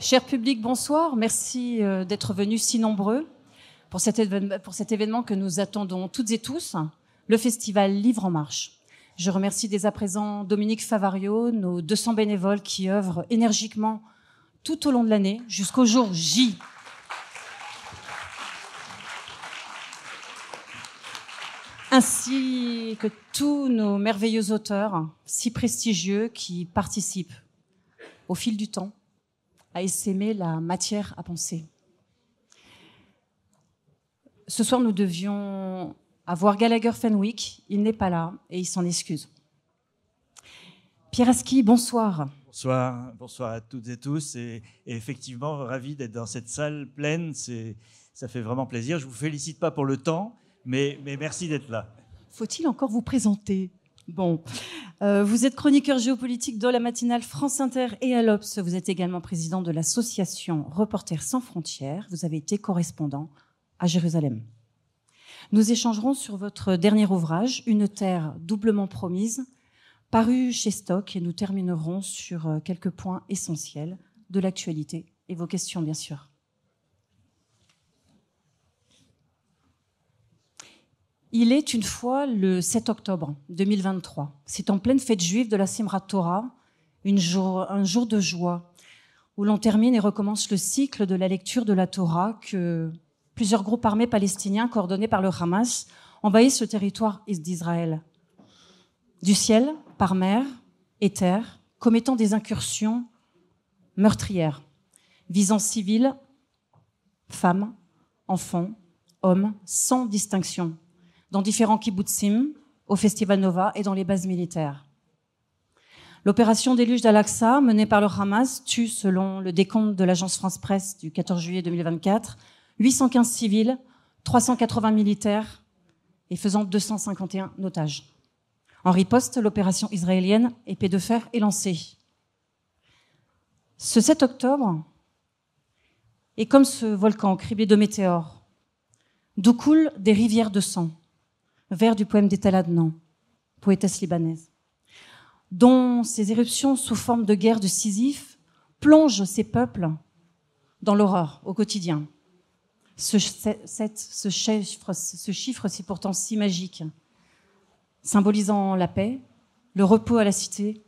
Cher public, bonsoir. Merci euh, d'être venus si nombreux pour cet, événement, pour cet événement que nous attendons toutes et tous, le festival Livre en Marche. Je remercie dès à présent Dominique Favario, nos 200 bénévoles qui œuvrent énergiquement tout au long de l'année jusqu'au jour J. Ainsi que tous nos merveilleux auteurs si prestigieux qui participent au fil du temps à essaimer la matière à penser. Ce soir, nous devions avoir Gallagher Fenwick. Il n'est pas là et il s'en excuse. Pierre Aski, bonsoir. Bonsoir, bonsoir à toutes et tous. Et, effectivement, ravi d'être dans cette salle pleine. Ça fait vraiment plaisir. Je ne vous félicite pas pour le temps, mais, mais merci d'être là. Faut-il encore vous présenter Bon. Euh, vous êtes chroniqueur géopolitique de la matinale France Inter et à l'Obs. Vous êtes également président de l'association Reporters sans frontières. Vous avez été correspondant à Jérusalem. Nous échangerons sur votre dernier ouvrage, Une terre doublement promise, paru chez Stock, et nous terminerons sur euh, quelques points essentiels de l'actualité et vos questions, bien sûr. Il est une fois le 7 octobre 2023. C'est en pleine fête juive de la Simrat Torah, un jour de joie, où l'on termine et recommence le cycle de la lecture de la Torah que plusieurs groupes armés palestiniens coordonnés par le Hamas envahissent le territoire d'Israël. Du ciel, par mer et terre, commettant des incursions meurtrières, visant civils, femmes, enfants, hommes, sans distinction dans différents kibbutzim, au Festival Nova et dans les bases militaires. L'opération déluge dal menée par le Hamas, tue, selon le décompte de l'agence France-Presse du 14 juillet 2024, 815 civils, 380 militaires et faisant 251 otages. En riposte, l'opération israélienne Épée de fer est lancée. Ce 7 octobre est comme ce volcan criblé de météores, d'où coulent des rivières de sang vers du poème d'Etala Adnan, poétesse libanaise, dont ces éruptions sous forme de guerre de Sisyphe plongent ces peuples dans l'horreur au quotidien. Ce, chiffre, ce chiffre, pourtant si magique, symbolisant la paix, le repos à la cité,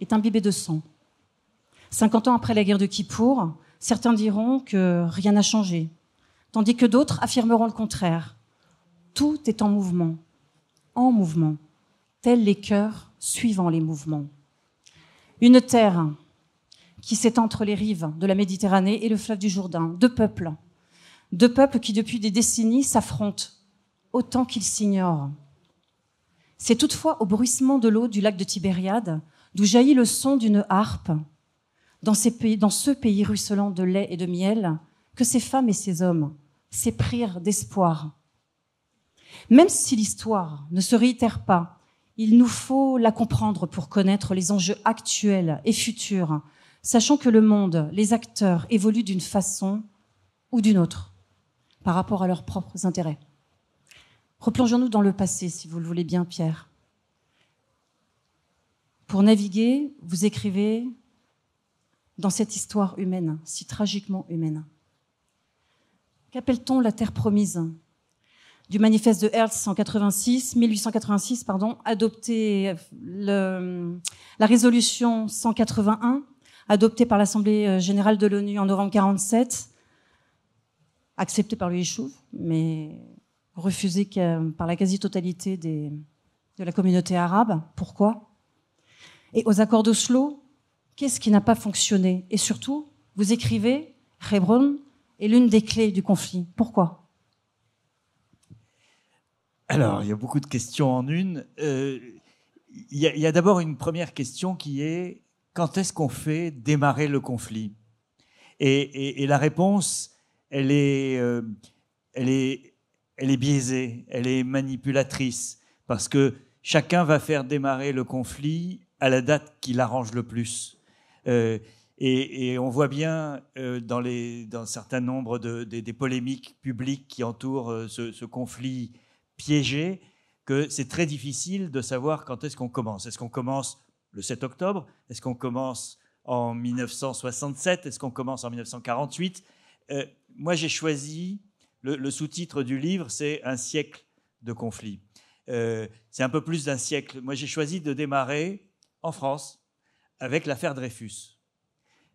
est imbibé de sang. 50 ans après la guerre de Kippour, certains diront que rien n'a changé, tandis que d'autres affirmeront le contraire, tout est en mouvement, en mouvement, tels les cœurs suivant les mouvements. Une terre qui s'étend entre les rives de la Méditerranée et le fleuve du Jourdain, deux peuples, deux peuples qui depuis des décennies s'affrontent autant qu'ils s'ignorent. C'est toutefois au bruissement de l'eau du lac de Tibériade d'où jaillit le son d'une harpe, dans, dans ce pays ruisselant de lait et de miel, que ces femmes et ces hommes s'éprirent d'espoir même si l'histoire ne se réitère pas, il nous faut la comprendre pour connaître les enjeux actuels et futurs, sachant que le monde, les acteurs évoluent d'une façon ou d'une autre par rapport à leurs propres intérêts. Replongeons-nous dans le passé, si vous le voulez bien, Pierre. Pour naviguer, vous écrivez dans cette histoire humaine, si tragiquement humaine. Qu'appelle-t-on la terre promise du manifeste de Hertz en 1886, pardon, adopté la résolution 181, adoptée par l'Assemblée euh, générale de l'ONU en novembre 47, acceptée par le Yishuv, mais refusée par la quasi-totalité des, de la communauté arabe. Pourquoi Et aux accords d'Oslo, qu'est-ce qui n'a pas fonctionné Et surtout, vous écrivez, Hebron est l'une des clés du conflit. Pourquoi alors, il y a beaucoup de questions en une. Euh, il y a, d'abord une première question qui est quand est-ce qu'on fait démarrer le conflit et, la réponse, euh, elle est, biaisée, elle est manipulatrice, parce que chacun va faire démarrer le conflit à la date qui l'arrange le plus. Euh, et, on voit bien dans, un certain nombre des, polémiques publiques qui entourent ce conflit piégé que c'est très difficile de savoir quand est-ce qu'on commence. Est-ce qu'on commence le 7 octobre Est-ce qu'on commence en 1967 Est-ce qu'on commence en 1948 euh, Moi, j'ai choisi, le, sous-titre du livre, c'est Un siècle de conflit. Euh, c'est un peu plus d'un siècle. Moi, j'ai choisi de démarrer en France avec l'affaire Dreyfus.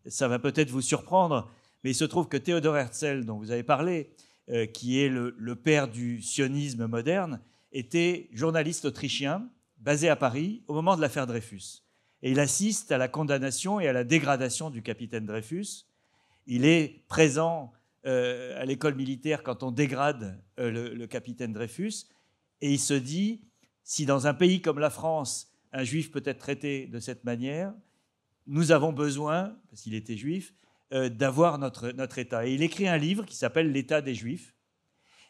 Ça va peut-être vous surprendre, mais il se trouve que Théodore Herzl, dont vous avez parlé, euh, qui est le, père du sionisme moderne, était journaliste autrichien basé à Paris au moment de l'affaire Dreyfus. Et il assiste à la condamnation et à la dégradation du capitaine Dreyfus. Il est présent euh, à l'école militaire quand on dégrade euh, le, le capitaine Dreyfus. Et il se dit, si dans un pays comme la France, un juif peut être traité de cette manière, nous avons besoin, parce qu'il était juif, euh, d'avoir notre, notre État. Et il écrit un livre qui s'appelle L'État des Juifs,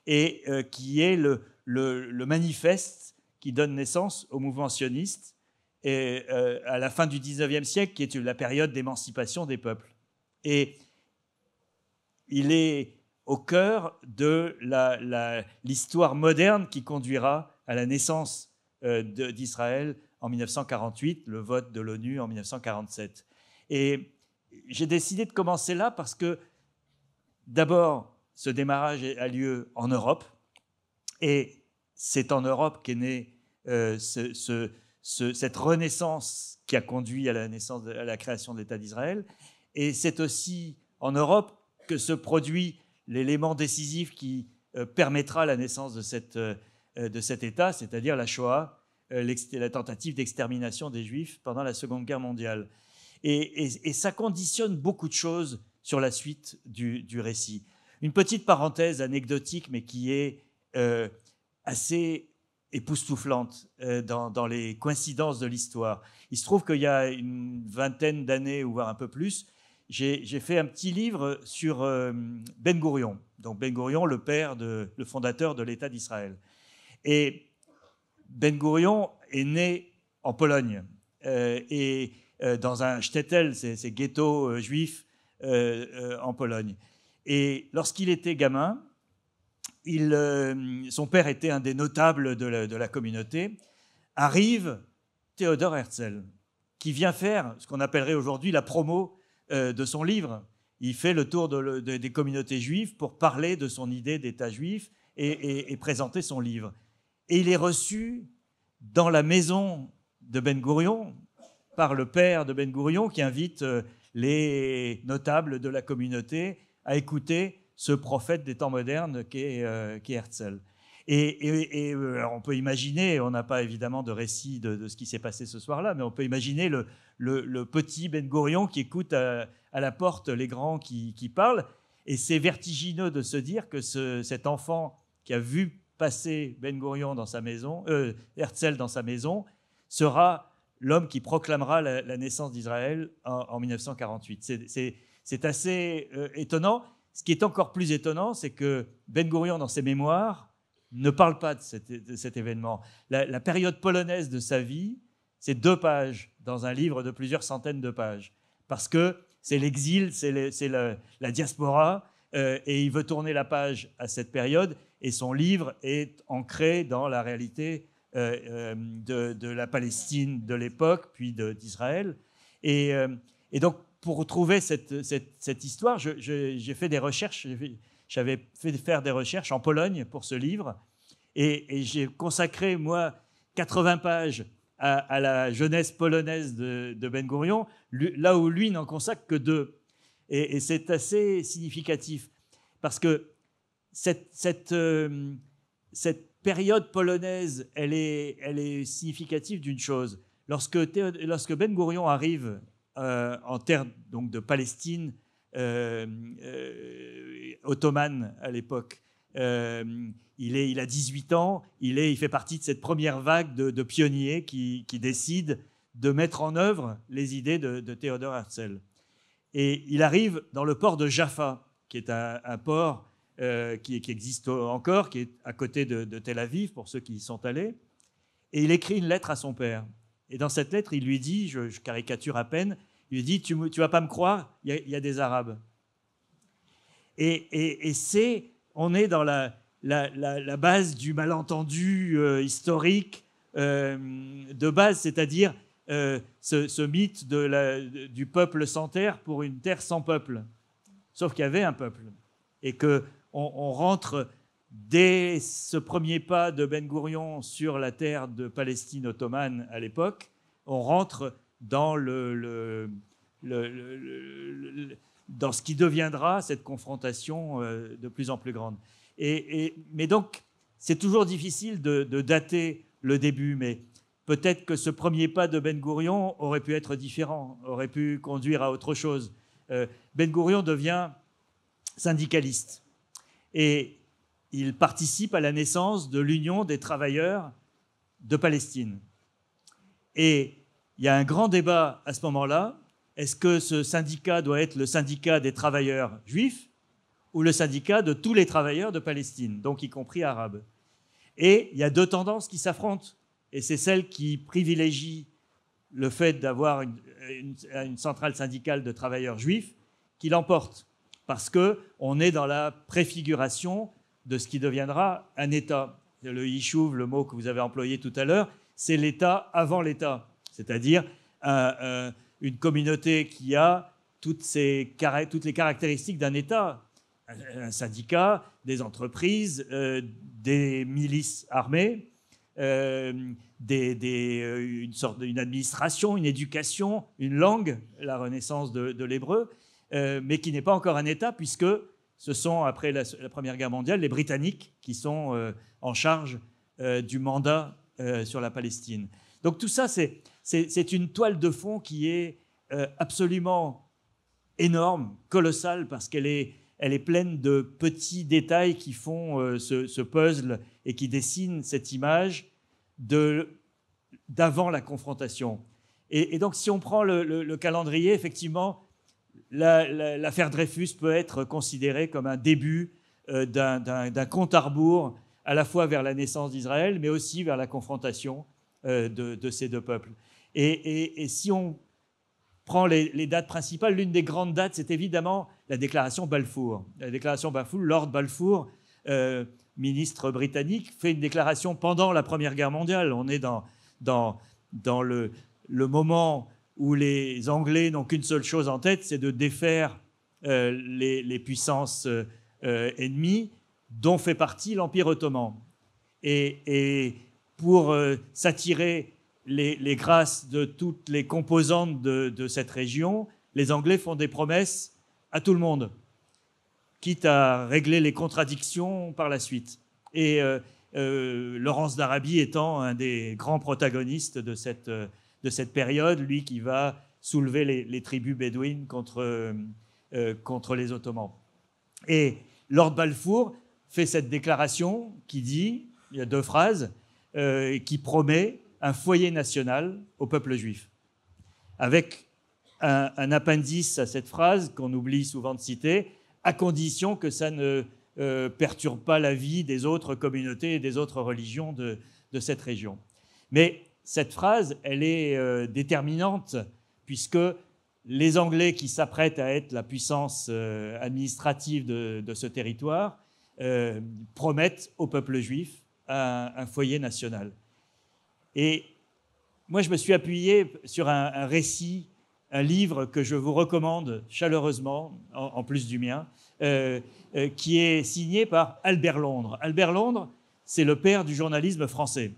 et euh, qui est le, le, manifeste qui donne naissance au mouvement sioniste et, euh, à la fin du 19e siècle, qui est la période d'émancipation des peuples. Et il est au cœur de l'histoire moderne qui conduira à la naissance d'Israël en 1948, le vote de l'ONU en 1947. Et j'ai décidé de commencer là parce que, d'abord, ce démarrage a lieu en Europe, et c'est en Europe qu'est née euh, cette renaissance qui a conduit à la, naissance à la création de l'État d'Israël, et c'est aussi en Europe que se produit l'élément décisif qui euh, permettra la naissance de, euh, de cet État, c'est-à-dire la Shoah, la tentative d'extermination des Juifs pendant la Seconde Guerre mondiale. Et, ça conditionne beaucoup de choses sur la suite du, récit. Une petite parenthèse anecdotique, mais qui est euh, assez époustouflante euh, dans, les coïncidences de l'histoire. Il se trouve qu'il y a une vingtaine d'années, ou voire un peu plus, j'ai fait un petit livre sur euh, Ben Gurion. Donc Ben Gurion, le père, de, le fondateur de l'État d'Israël. Et Ben Gurion est né en Pologne. et euh, dans un shtetl, ces ghettos euh, juifs euh, en Pologne. Et lorsqu'il était gamin, son père était un des notables de la, communauté. Arrive Théodore Herzl, qui vient faire ce qu'on appellerait aujourd'hui la promo de son livre. Il fait le tour des communautés juives pour parler de son idée d'État juif et, et, présenter son livre. Et il est reçu dans la maison de Ben Gurion, par le père de Ben Gourion qui invite euh, les notables de la communauté à écouter ce prophète des temps modernes qui est, euh, Herzl. Et, euh, on peut imaginer, on n'a pas évidemment de récit de, ce qui s'est passé ce soir-là, mais on peut imaginer le, petit Ben Gourion qui écoute à, la porte les grands qui, parlent. Et c'est vertigineux de se dire que cet enfant qui a vu passer Ben Gourion dans sa maison, Herzl dans sa maison, sera l'homme qui proclamera la, naissance d'Israël en, 1948. C'est assez euh, étonnant. Ce qui est encore plus étonnant, c'est que Ben Gurion, dans ses mémoires, ne parle pas de, cet événement. La, période polonaise de sa vie, c'est deux pages dans un livre de plusieurs centaines de pages. Parce que c'est l'exil, c'est la diaspora, euh, et il veut tourner la page à cette période, et son livre est ancré dans la réalité euh, euh, de, la Palestine de l'époque, puis d'Israël. Et, euh, et, donc, pour trouver cette, cette, histoire, j'ai fait des recherches, j'avais fait faire des recherches en Pologne pour ce livre, et, j'ai consacré, moi, 80 pages à, la jeunesse polonaise de, Ben Gurion, là où lui n'en consacre que deux. Et, c'est assez significatif, parce que cette, cette, cette période polonaise, elle est, elle est significative d'une chose. Lorsque, lorsque Ben Gurion arrive euh, en terre donc, de Palestine, euh, euh, ottomane à l'époque, il, est, il a 18 ans, il, est, il fait partie de cette première vague de, pionniers qui, qui, décident de mettre en œuvre les idées de, de Théodore Herzl. Et il arrive dans le port de Jaffa, qui est un, un port euh, qui, existe encore, qui est à côté de, Tel Aviv, pour ceux qui y sont allés. Et il écrit une lettre à son père. Et dans cette lettre, il lui dit, je, caricature à peine, il lui dit, tu ne vas pas me croire, il y, a des Arabes. Et, c'est, on est dans la, la, base du malentendu euh, historique, euh, de base, c'est-à-dire ce, mythe de du peuple sans terre pour une terre sans peuple. Sauf qu'il y avait un peuple. Et que on, rentre dès ce premier pas de Ben Gourion sur la terre de Palestine ottomane à l'époque, on rentre dans, ce qui deviendra cette confrontation euh, de plus en plus grande. mais donc, c'est toujours difficile de, de, dater le début, mais peut-être que ce premier pas de Ben Gourion aurait pu être différent, aurait pu conduire à autre chose. Euh, ben Gourion devient syndicaliste et il participe à la naissance de l'Union des travailleurs de Palestine. Et il y a un grand débat à ce moment-là. Est-ce que ce syndicat doit être le syndicat des travailleurs juifs ou le syndicat de tous les travailleurs de Palestine, donc y compris arabes Et il y a deux tendances qui s'affrontent. Et c'est celle qui privilégie le fait d'avoir une, une centrale syndicale de travailleurs juifs qui l'emporte parce qu'on est dans la préfiguration de ce qui deviendra un État. Le Yishuv, le mot que vous avez employé tout à l'heure, c'est l'État avant l'État, c'est-à-dire euh, euh, une communauté qui a toutes, les caractéristiques d'un État, un, syndicat, des entreprises, euh, des milices armées, une sorte d'une administration, une éducation, une langue, la renaissance de l'hébreu, euh, mais qui n'est pas encore un État, puisque ce sont, après la, Première Guerre mondiale, les Britanniques qui sont euh, en charge euh, du mandat sur la Palestine. Donc tout ça, c'est une toile de fond qui est absolument énorme, colossale, parce qu'elle est, pleine de petits détails qui font ce, puzzle et qui dessinent cette image d'avant la confrontation. Et, donc, si on prend le calendrier, effectivement, l'affaire Dreyfus peut être considérée comme un début euh, d'un compte à rebours, à la fois vers la naissance d'Israël, mais aussi vers la confrontation euh, de, ces deux peuples. Et, si on prend les, dates principales, l'une des grandes dates, c'est évidemment la déclaration Balfour. La déclaration Balfour, Lord Balfour, euh, ministre britannique, fait une déclaration pendant la Première Guerre mondiale. On est dans, dans, dans le, le moment où les Anglais n'ont qu'une seule chose en tête, c'est de défaire euh, les, puissances euh, euh, ennemies dont fait partie l'Empire ottoman. Et, pour s'attirer les, grâces de toutes les composantes de, cette région, les Anglais font des promesses à tout le monde, quitte à régler les contradictions par la suite. Et Laurence d'Arabie étant un des grands protagonistes de cette de cette période, lui qui va soulever les, tribus bédouines contre, euh, euh, contre les Ottomans. Et Lord Balfour fait cette déclaration qui dit, il y a deux phrases, euh, qui promet un foyer national au peuple juif. Avec un, appendice à cette phrase qu'on oublie souvent de citer, à condition que ça ne perturbe pas la vie des autres communautés et des autres religions de, de cette région. Mais cette phrase, elle est euh, déterminante, puisque les Anglais qui s'apprêtent à être la puissance euh, administrative de, ce territoire euh, promettent au peuple juif un, foyer national. Et moi, je me suis appuyé sur un, récit, un livre que je vous recommande chaleureusement, en plus du mien, qui est signé par Albert Londres. Albert Londres, c'est le père du journalisme français.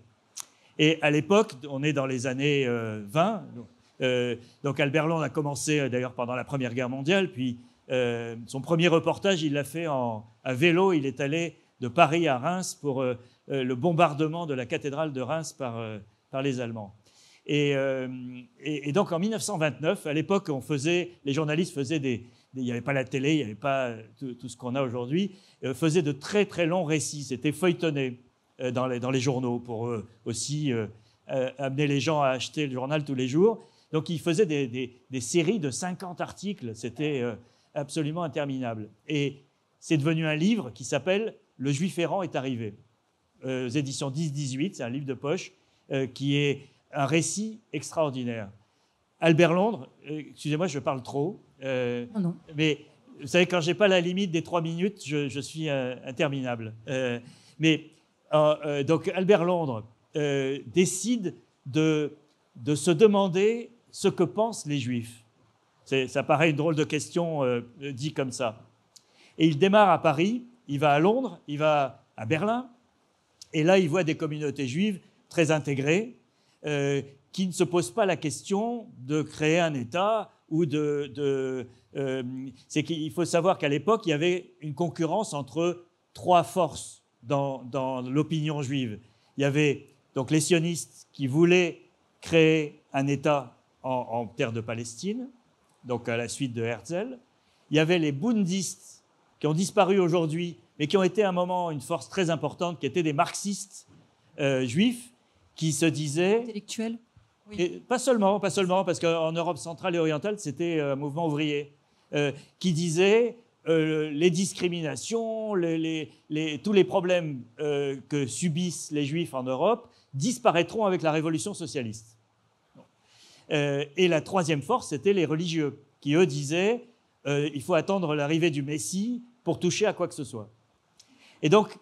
Et à l'époque, on est dans les années 20, euh, euh, donc Albert Land a commencé euh, d'ailleurs pendant la Première Guerre mondiale, puis son premier reportage, il l'a fait à vélo, il est allé de Paris à Reims pour le bombardement de la cathédrale de Reims par, par les Allemands. Et, donc en 1929, à l'époque, on faisait, les journalistes faisaient des, il n'y avait pas la télé, il n'y avait pas tout ce qu'on a aujourd'hui, faisaient de très très longs récits, c'était feuilletonné. Euh, dans les, journaux pour euh, aussi euh, amener les gens à acheter le journal tous les jours. Donc il faisait des, séries de 50 articles, c'était absolument interminable. Et c'est devenu un livre qui s'appelle Le Juif errant est arrivé, aux éditions 10-18, c'est un livre de poche qui est un récit extraordinaire. Albert Londres, excusez-moi, je parle trop, mais vous savez, quand j'ai pas la limite des trois minutes, je, suis interminable. mais euh, euh, donc Albert Londres euh, décide de, se demander ce que pensent les Juifs. Ça paraît une drôle de question dit comme ça. Et il démarre à Paris, il va à Londres, il va à Berlin, et là il voit des communautés juives très intégrées qui ne se posent pas la question de créer un État ou de. de qu'il faut savoir qu'à l'époque il y avait une concurrence entre trois forces dans, l'opinion juive. Il y avait donc les sionistes qui voulaient créer un État en, terre de Palestine, donc à la suite de Herzl. Il y avait les bundistes qui ont disparu aujourd'hui, mais qui ont été à un moment une force très importante, qui étaient des marxistes euh, juifs qui se disaient... Intellectuels Pas seulement, pas seulement, parce qu'en Europe centrale et orientale, c'était euh, un mouvement ouvrier, euh, qui disait euh, les discriminations, tous les problèmes euh, que subissent les juifs en Europe disparaîtront avec la révolution socialiste. Euh, et la troisième force, c'était les religieux, qui eux disaient, il faut attendre l'arrivée du Messie pour toucher à quoi que ce soit. Et donc,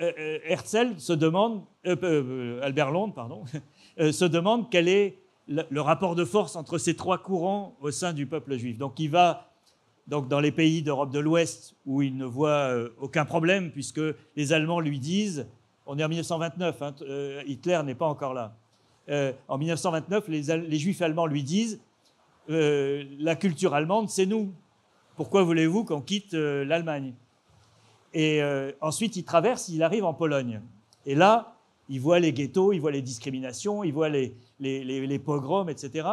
Herzl se demande, Albert Londres, pardon, se demande quel est le rapport de force entre ces trois courants au sein du peuple juif. Donc, il va donc dans les pays d'Europe de l'Ouest où il ne voit euh, aucun problème, puisque les Allemands lui disent, on est en 1929, hein, euh, Hitler n'est pas encore là. Euh, en 1929, les, les, Juifs allemands lui disent, la culture allemande, c'est nous. Pourquoi voulez-vous qu'on quitte l'Allemagne Et ensuite, il traverse, il arrive en Pologne. Et là, il voit les ghettos, il voit les discriminations, il voit les, les, les pogroms, etc.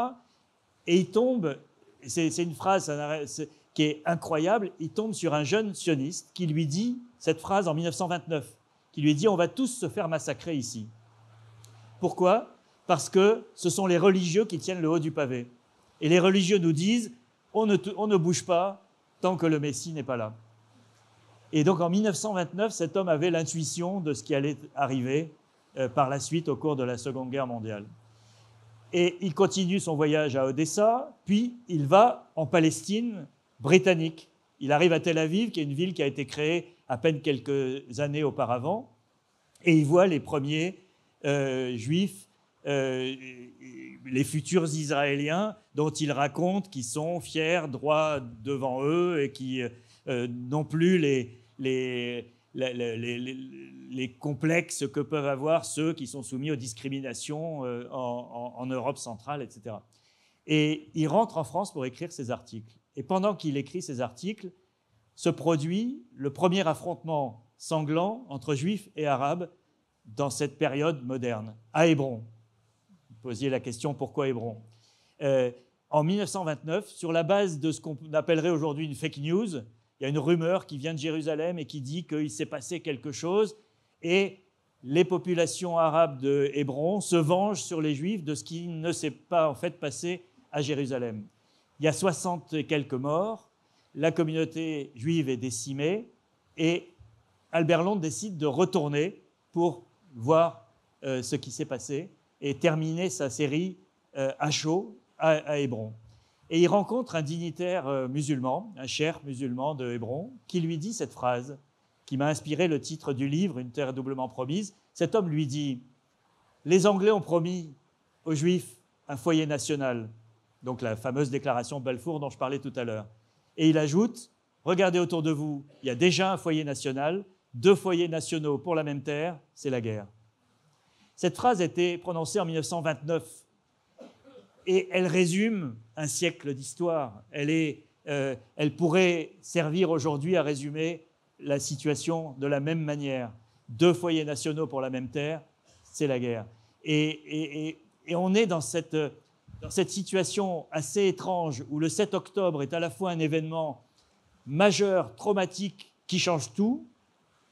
Et il tombe, c'est une phrase, qui est incroyable, il tombe sur un jeune sioniste qui lui dit cette phrase en 1929, qui lui dit On va tous se faire massacrer ici. Pourquoi Parce que ce sont les religieux qui tiennent le haut du pavé. Et les religieux nous disent On ne, bouge pas tant que le Messie n'est pas là. Et donc en 1929, cet homme avait l'intuition de ce qui allait arriver euh, par la suite au cours de la Seconde Guerre mondiale. Et il continue son voyage à Odessa, puis il va en Palestine britannique. Il arrive à Tel Aviv, qui est une ville qui a été créée à peine quelques années auparavant, et il voit les premiers euh, juifs, euh, les futurs Israéliens, dont il raconte qu'ils sont fiers, droits devant eux, et qui euh, n'ont plus les, complexes que peuvent avoir ceux qui sont soumis aux discriminations en, Europe centrale, etc. Et il rentre en France pour écrire ses articles. Et pendant qu'il écrit ses articles, se produit le premier affrontement sanglant entre juifs et arabes dans cette période moderne, à Hébron. Vous posiez la question pourquoi Hébron euh, En 1929, sur la base de ce qu'on appellerait aujourd'hui une fake news, il y a une rumeur qui vient de Jérusalem et qui dit qu'il s'est passé quelque chose et les populations arabes de Hébron se vengent sur les juifs de ce qui ne s'est pas en fait passé à Jérusalem il y a 60 et quelques morts, la communauté juive est décimée, et Albert Londres décide de retourner pour voir euh, ce qui s'est passé et terminer sa série euh, à chaud à, Hébron. Et il rencontre un dignitaire euh, musulman, un cher musulman de Hébron, qui lui dit cette phrase qui m'a inspiré le titre du livre, Une terre doublement promise. Cet homme lui dit, Les Anglais ont promis aux Juifs un foyer national donc la fameuse déclaration Balfour dont je parlais tout à l'heure. Et il ajoute, regardez autour de vous, il y a déjà un foyer national, deux foyers nationaux pour la même terre, c'est la guerre. Cette phrase a été prononcée en 1929 et elle résume un siècle d'histoire. Elle, est, euh, elle pourrait servir aujourd'hui à résumer la situation de la même manière. Deux foyers nationaux pour la même terre, c'est la guerre. Et, et on est dans cette dans cette situation assez étrange où le 7 octobre est à la fois un événement majeur, traumatique, qui change tout,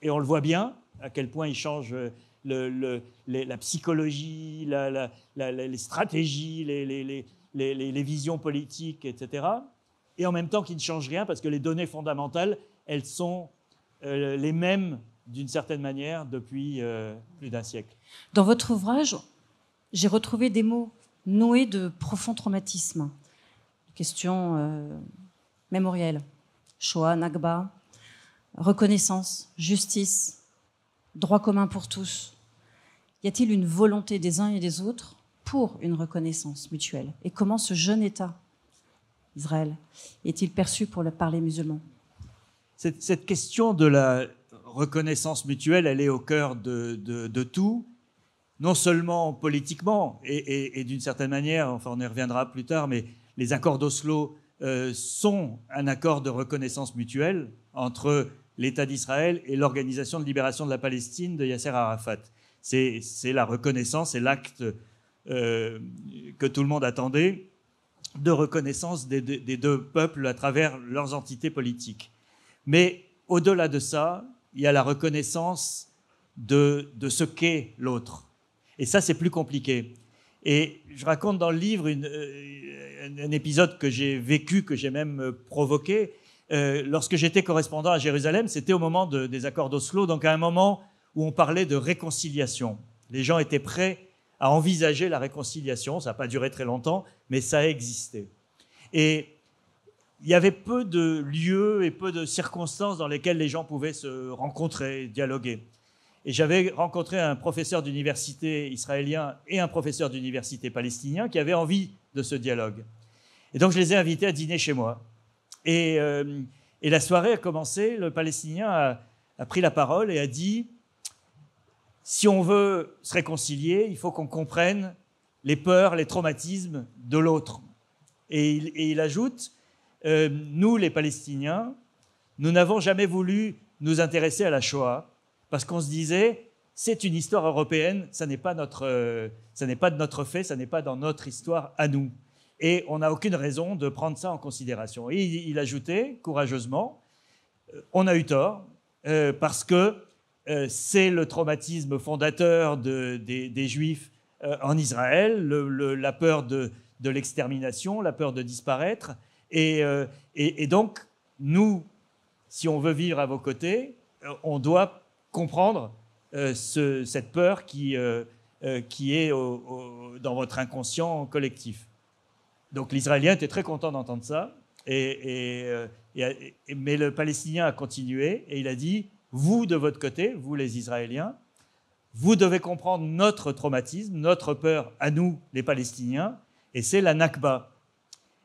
et on le voit bien, à quel point il change euh, la psychologie, les stratégies, les, visions politiques, etc. Et en même temps qu'il ne change rien, parce que les données fondamentales, elles sont euh, les mêmes d'une certaine manière depuis euh, plus d'un siècle. Dans votre ouvrage, j'ai retrouvé des mots nouée de profonds traumatismes. Question euh, mémorielle, Shoah, Nagba, reconnaissance, justice, droit commun pour tous. Y a-t-il une volonté des uns et des autres pour une reconnaissance mutuelle Et comment ce jeune État, Israël, est-il perçu pour le, par les musulmans cette, question de la reconnaissance mutuelle, elle est au cœur de tout non seulement politiquement, et, d'une certaine manière, enfin on y reviendra plus tard, mais les accords d'Oslo euh, sont un accord de reconnaissance mutuelle entre l'État d'Israël et l'Organisation de libération de la Palestine de Yasser Arafat. C'est la reconnaissance c'est l'acte euh, que tout le monde attendait de reconnaissance des, deux peuples à travers leurs entités politiques. Mais au-delà de ça, il y a la reconnaissance de ce qu'est l'autre, et ça, c'est plus compliqué. Et je raconte dans le livre euh, un épisode que j'ai vécu, que j'ai même euh, provoqué. Euh, lorsque j'étais correspondant à Jérusalem, c'était au moment des accords d'Oslo, donc à un moment où on parlait de réconciliation. Les gens étaient prêts à envisager la réconciliation. Ça n'a pas duré très longtemps, mais ça existait. Et il y avait peu de lieux et peu de circonstances dans lesquelles les gens pouvaient se rencontrer, dialoguer. Et j'avais rencontré un professeur d'université israélien et un professeur d'université palestinien qui avaient envie de ce dialogue. Et donc je les ai invités à dîner chez moi. Et, euh, la soirée a commencé, le Palestinien a, pris la parole et a dit, si on veut se réconcilier, il faut qu'on comprenne les peurs, les traumatismes de l'autre. Et, il, ajoute, euh, nous les Palestiniens, nous n'avons jamais voulu nous intéresser à la Shoah, parce qu'on se disait, c'est une histoire européenne, ça n'est pas, notre, euh, ça n'est pas de notre fait, ça n'est pas dans notre histoire à nous. Et on n'a aucune raison de prendre ça en considération. Et il, ajoutait courageusement, euh, on a eu tort, euh, parce que c'est le traumatisme fondateur de, des, Juifs en Israël, la peur de, l'extermination, la peur de disparaître. et, donc, nous, si on veut vivre à vos côtés, on doit comprendre euh, cette peur qui, euh, euh, qui est dans votre inconscient collectif. Donc l'Israélien était très content d'entendre ça, et, et, mais le Palestinien a continué et il a dit, vous de votre côté, vous les Israéliens, vous devez comprendre notre traumatisme, notre peur à nous, les Palestiniens, et c'est la Nakba.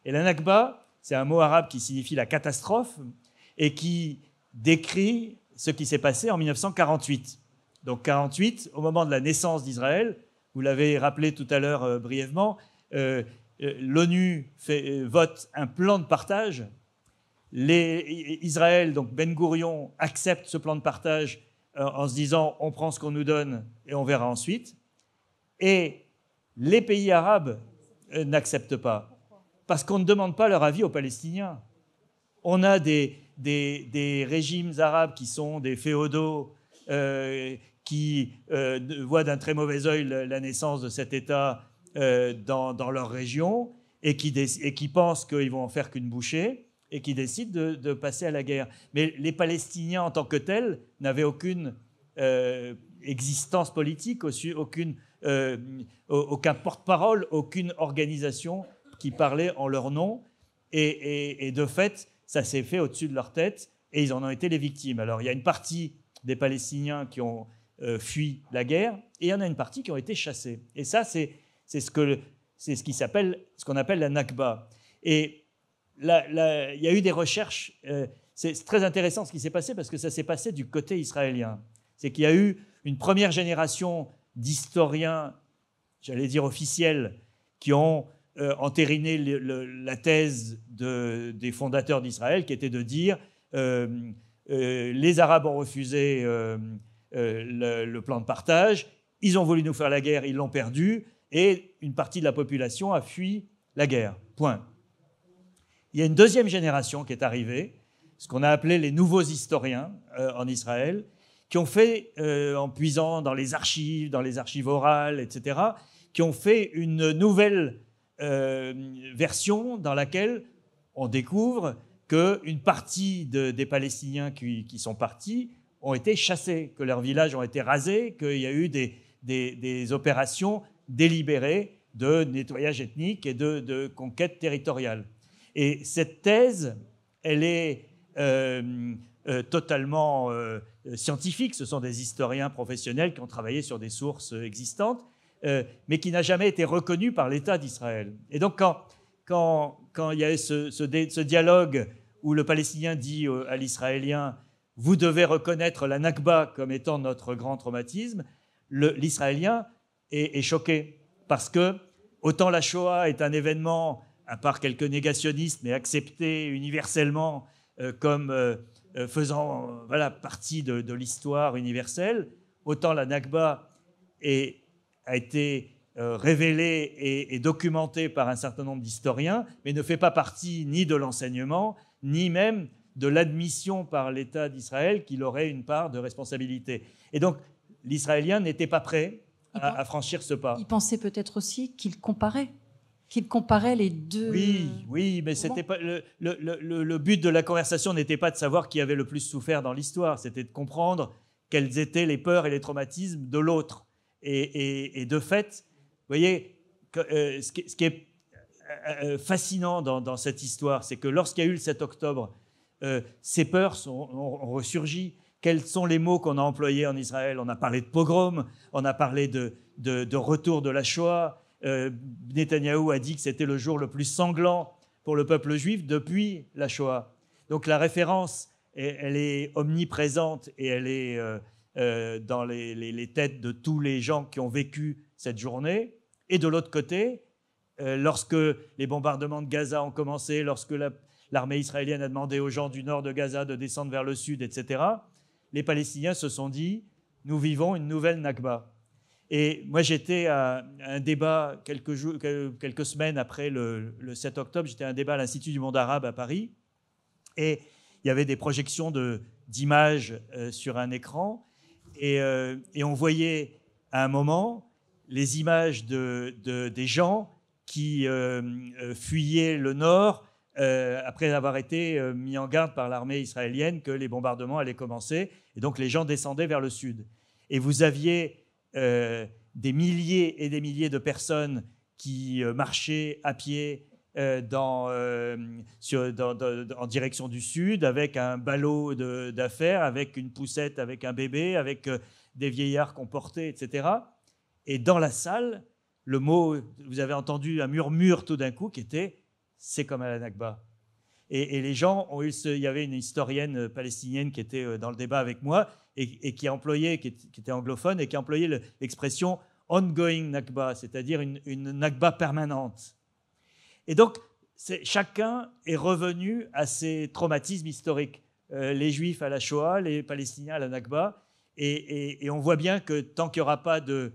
Et la Nakba, c'est un mot arabe qui signifie la catastrophe et qui décrit ce qui s'est passé en 1948. Donc 48, au moment de la naissance d'Israël, vous l'avez rappelé tout à l'heure euh, brièvement, euh, euh fait l'ONU euh, vote un plan de partage. Israël, donc Ben Gourion, accepte ce plan de partage en se disant on prend ce qu'on nous donne et on verra ensuite. Et les pays arabes n'acceptent pas parce qu'on ne demande pas leur avis aux Palestiniens. On a des, des, régimes arabes qui sont des féodaux, euh, qui euh, voient d'un très mauvais oeil la naissance de cet État euh, dans, leur région et qui, et qui pensent qu'ils vont en faire qu'une bouchée et qui décident de, passer à la guerre. Mais les Palestiniens en tant que tels n'avaient aucune existence politique, aucune, aucun porte-parole, aucune organisation qui parlait en leur nom. et de fait, ça s'est fait au-dessus de leur tête et ils en ont été les victimes. Alors il y a une partie des Palestiniens qui ont euh, fui la guerre et il y en a une partie qui ont été chassés. Et ça, c'est ce que c'est ce qui s'appelle ce qu'on appelle la Nakba. Et il y a eu des recherches. Euh, c'est très intéressant ce qui s'est passé parce que ça s'est passé du côté israélien. C'est qu'il y a eu une première génération d'historiens, j'allais dire officiels, qui ont euh, entériner la thèse des fondateurs d'Israël, qui était de dire euh, euh, les Arabes ont refusé le, plan de partage, ils ont voulu nous faire la guerre, ils l'ont perdu, et une partie de la population a fui la guerre. Point. Il y a une deuxième génération qui est arrivée, ce qu'on a appelé les nouveaux historiens en Israël, qui ont fait, en puisant dans les archives, dans les archives orales, etc., qui ont fait une nouvelle euh, version dans laquelle on découvre qu'une partie des Palestiniens qui, sont partis ont été chassés, que leurs villages ont été rasés, qu'il y a eu des, opérations délibérées de nettoyage ethnique et de, conquête territoriale. Et cette thèse, elle est euh, euh, totalement scientifique. Ce sont des historiens professionnels qui ont travaillé sur des sources existantes. Euh, mais qui n'a jamais été reconnu par l'État d'Israël. Et donc quand, quand, quand il y a ce, ce, dialogue où le Palestinien dit à l'Israélien, vous devez reconnaître la Nakba comme étant notre grand traumatisme, l'Israélien est, choqué parce que autant la Shoah est un événement, à part quelques négationnistes, mais accepté universellement euh, comme euh, faisant voilà, partie de, de l'histoire universelle, autant la Nakba est, a été euh, révélé et, documenté par un certain nombre d'historiens, mais ne fait pas partie ni de l'enseignement, ni même de l'admission par l'État d'Israël qu'il aurait une part de responsabilité. Et donc, l'Israélien n'était pas prêt à, franchir ce pas. Il pensait peut-être aussi qu'il comparait qu'il comparait les deux. Oui, oui, mais c'était pas le, le, but de la conversation n'était pas de savoir qui avait le plus souffert dans l'histoire, c'était de comprendre quelles étaient les peurs et les traumatismes de l'autre. Et, de fait, vous voyez, euh, ce, qui, est euh, euh, fascinant dans, cette histoire, c'est que lorsqu'il y a eu le 7 octobre, ces peurs sont, ont, ressurgi. Quels sont les mots qu'on a employés en Israël On a parlé de pogrom, on a parlé de, retour de la Shoah. Netanyahou a dit que c'était le jour le plus sanglant pour le peuple juif depuis la Shoah. Donc la référence, elle est omniprésente et elle est, euh, dans les, têtes de tous les gens qui ont vécu cette journée. Et de l'autre côté, euh, lorsque les bombardements de Gaza ont commencé, lorsque l'armée israélienne a demandé aux gens du nord de Gaza de descendre vers le sud, etc., les Palestiniens se sont dit, nous vivons une nouvelle Nakba. Et moi, j'étais à un débat quelques, quelques semaines après le, 7 octobre, j'étais à un débat à l'Institut du monde arabe à Paris, et il y avait des projections d'images de, euh, sur un écran, euh, et, on voyait à un moment les images des gens qui euh, euh, fuyaient le nord après avoir été mis en garde par l'armée israélienne que les bombardements allaient commencer. Et donc les gens descendaient vers le sud. Et vous aviez des milliers et des milliers de personnes qui marchaient à pied euh, euh, en direction du sud, avec un ballot d'affaires, avec une poussette, avec un bébé, avec euh, des vieillards comportés, etc. Et dans la salle, le mot, vous avez entendu un murmure tout d'un coup qui était c'est comme à la Nakba. Et, les gens ont eu ce, il y avait une historienne palestinienne qui était dans le débat avec moi et, qui employait, qui, qui, était anglophone et qui employait l'expression ongoing Nakba, c'est-à-dire une, une Nakba permanente. Et donc, chacun est revenu à ses traumatismes historiques. Euh, les Juifs à la Shoah, les Palestiniens à la Nakba. Et, on voit bien que tant qu'il n'y aura pas de,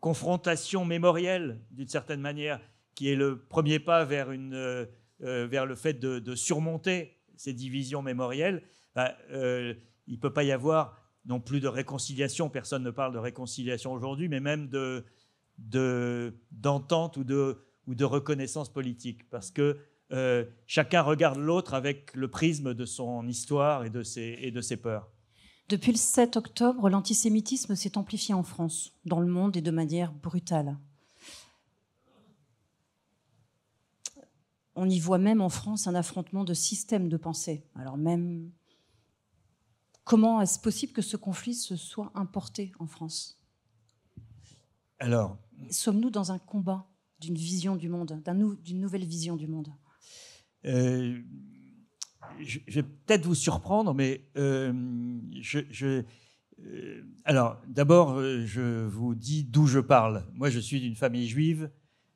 confrontation mémorielle, d'une certaine manière, qui est le premier pas vers, une, euh, euh, vers le fait de, surmonter ces divisions mémorielles, bah, il ne peut pas y avoir non plus de réconciliation, personne ne parle de réconciliation aujourd'hui, mais même de d'entente ou de ou de reconnaissance politique, parce que euh, chacun regarde l'autre avec le prisme de son histoire et de ses, et de ses peurs. Depuis le 7 octobre, l'antisémitisme s'est amplifié en France, dans le monde et de manière brutale. On y voit même en France un affrontement de systèmes de pensée. Alors même, comment est-ce possible que ce conflit se soit importé en France Alors, sommes-nous dans un combat d'une vision du monde, d'une nouvelle vision du monde euh, Je vais peut-être vous surprendre, mais euh, je, euh, alors d'abord, je vous dis d'où je parle. Moi, je suis d'une famille juive.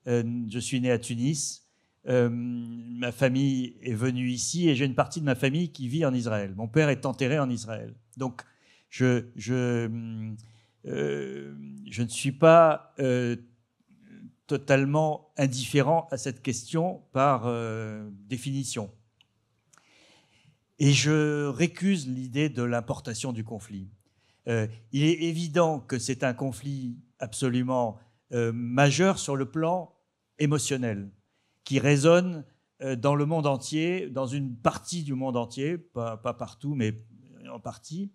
je suis né à Tunis. ma famille est venue ici et j'ai une partie de ma famille qui vit en Israël. Mon père est enterré en Israël. Donc, je, je, ne suis pas totalement indifférent à cette question par euh, définition. Et je récuse l'idée de l'importation du conflit. Euh, il est évident que c'est un conflit absolument euh, majeur sur le plan émotionnel, qui résonne dans le monde entier, dans une partie du monde entier, pas, pas partout, mais en partie,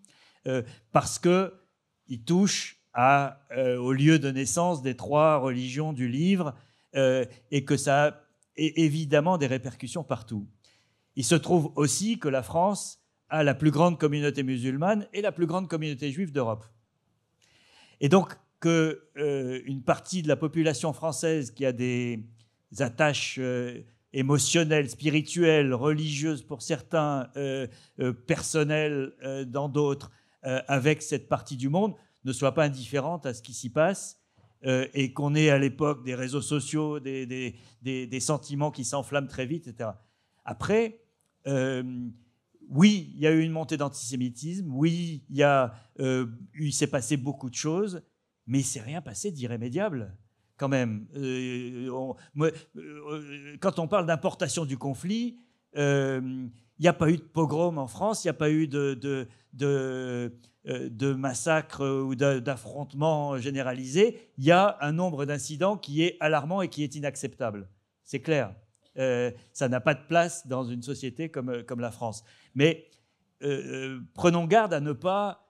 parce qu'il touche euh, au lieu de naissance des trois religions du livre euh, et que ça a évidemment des répercussions partout. Il se trouve aussi que la France a la plus grande communauté musulmane et la plus grande communauté juive d'Europe. Et donc qu'une euh, partie de la population française qui a des attaches émotionnelles, spirituelles, religieuses pour certains, personnelles dans d'autres, avec cette partie du monde, ne soit pas indifférente à ce qui s'y passe euh, et qu'on ait à l'époque des réseaux sociaux, des, des, sentiments qui s'enflamment très vite, etc. Après, euh, oui, il y a eu une montée d'antisémitisme, oui, il, euh, s'est passé beaucoup de choses, mais il ne s'est rien passé d'irrémédiable quand même. quand on parle d'importation du conflit, il n'y a pas eu de pogrom en France, il n'y a pas eu de, de, de, euh, massacres ou d'affrontement généralisés. Il y a un nombre d'incidents qui est alarmant et qui est inacceptable. C'est clair. Euh, ça n'a pas de place dans une société comme, euh, comme la France. Mais prenons garde à ne pas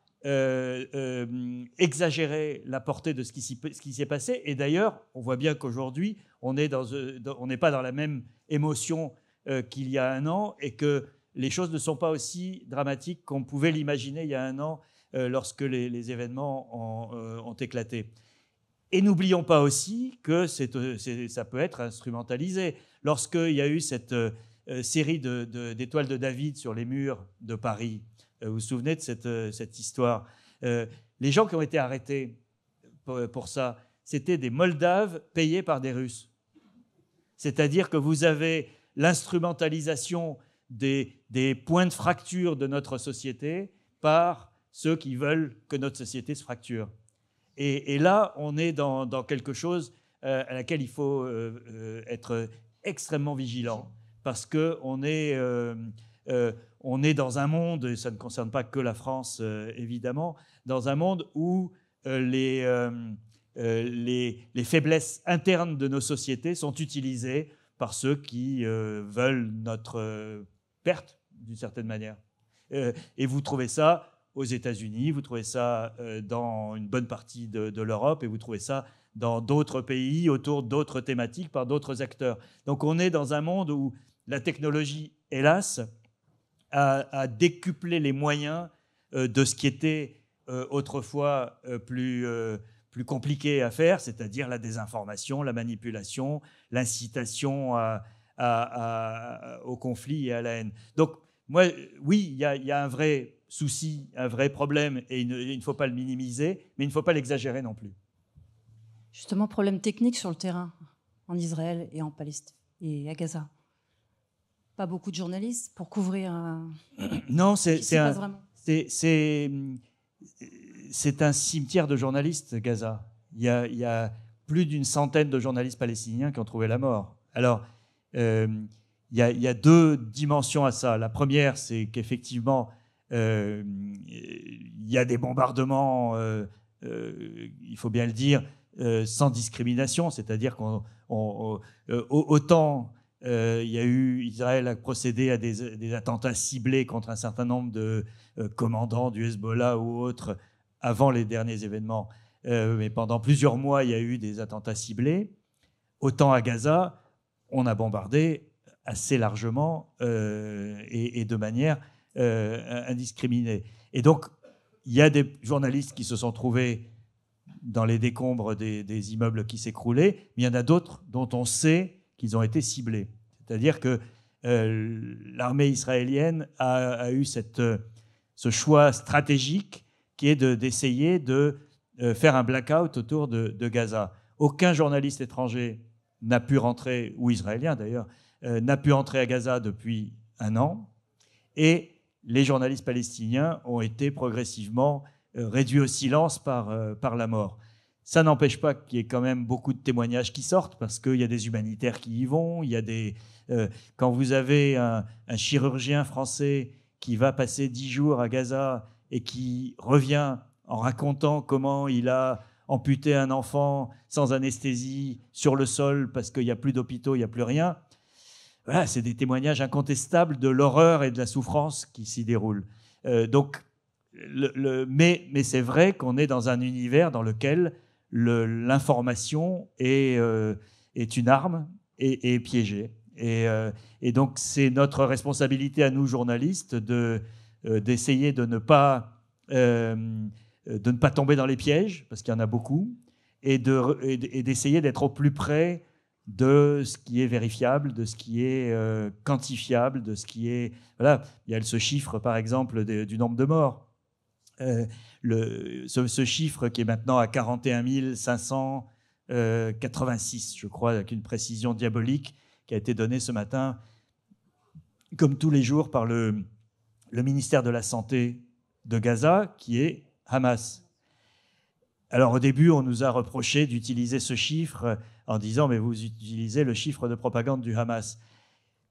exagérer la portée de ce qui s'est passé. Et d'ailleurs, on voit bien qu'aujourd'hui, on n'est pas dans la même émotion qu'il y a un an et que les choses ne sont pas aussi dramatiques qu'on pouvait l'imaginer il y a un an euh, lorsque les, événements euh, ont, éclaté. Et n'oublions pas aussi que euh, ça peut être instrumentalisé. Lorsqu'il y a eu cette série d'étoiles de, David sur les murs de Paris, vous vous souvenez de cette, histoire Les gens qui ont été arrêtés pour, pour ça, c'était des Moldaves payés par des Russes. C'est-à-dire que vous avez l'instrumentalisation des, points de fracture de notre société par ceux qui veulent que notre société se fracture. Et, là, on est dans, quelque chose euh, à laquelle il faut euh, euh, être extrêmement vigilant, parce qu'on est, on est dans un monde, et ça ne concerne pas que la France, évidemment, dans un monde où les, les, faiblesses internes de nos sociétés sont utilisées par ceux qui veulent notre perte, d'une certaine manière. Euh, et vous trouvez ça aux États-Unis, vous trouvez ça euh, dans une bonne partie de, l'Europe et vous trouvez ça dans d'autres pays, autour d'autres thématiques, par d'autres acteurs. Donc on est dans un monde où la technologie, hélas, a, a décuplé les moyens euh, de ce qui était autrefois plus, plus compliqué à faire, c'est-à-dire la désinformation, la manipulation, l'incitation à à, au conflit et à la haine. Donc, moi, oui, il y, a, un vrai souci, un vrai problème, et il ne, faut pas le minimiser, mais il ne faut pas l'exagérer non plus. Justement, problème technique sur le terrain, en Israël et en Palestine et à Gaza. Pas beaucoup de journalistes pour couvrir. Non, c'est euh, c'est un cimetière de journalistes, Gaza. Il y a, il y a plus d'une centaine de journalistes palestiniens qui ont trouvé la mort. Alors, il euh, y, a, deux dimensions à ça. La première, c'est qu'effectivement, il euh, y a des bombardements, euh, il faut bien le dire, sans discrimination, c'est-à-dire qu'on autant il y a eu, Israël a procédé à des, attentats ciblés contre un certain nombre de commandants du Hezbollah ou autres avant les derniers événements. mais pendant plusieurs mois, il y a eu des attentats ciblés. Autant à Gaza, on a bombardé assez largement euh, et, de manière euh, indiscriminée. Et donc, il y a des journalistes qui se sont trouvés dans les décombres des, immeubles qui s'écroulaient, mais il y en a d'autres dont on sait qu'ils ont été ciblés. C'est-à-dire que euh, l'armée israélienne a, eu cette, ce choix stratégique qui est d'essayer de, faire un blackout autour de Gaza. Aucun journaliste étranger n'a pu rentrer, ou israélien d'ailleurs, euh, n'a pu entrer à Gaza depuis un an. Et les journalistes palestiniens ont été progressivement euh, réduits au silence par, euh, par la mort. Ça n'empêche pas qu'il y ait quand même beaucoup de témoignages qui sortent, parce qu'il y a des humanitaires qui y vont, il y a des... quand vous avez un, chirurgien français qui va passer dix jours à Gaza et qui revient en racontant comment il a amputer un enfant sans anesthésie sur le sol parce qu'il n'y a plus d'hôpitaux, il n'y a plus rien. Voilà, c'est des témoignages incontestables de l'horreur et de la souffrance qui s'y déroulent. Euh, donc, le, mais, mais c'est vrai qu'on est dans un univers dans lequel l'information euh, est, une arme et, est piégée. Euh, et, donc, c'est notre responsabilité à nous, journalistes, de d'essayer de, ne pas euh, de ne pas tomber dans les pièges, parce qu'il y en a beaucoup, et d'essayer de, d'être au plus près de ce qui est vérifiable, de ce qui est euh, quantifiable, de ce qui est... Voilà, il y a ce chiffre, par exemple, du nombre de morts. Euh, le, ce, chiffre qui est maintenant à 41 586, je crois, avec une précision diabolique, qui a été donnée ce matin, comme tous les jours, par le, le ministère de la Santé de Gaza, qui est Hamas. Alors au début, on nous a reproché d'utiliser ce chiffre en disant mais vous utilisez le chiffre de propagande du Hamas.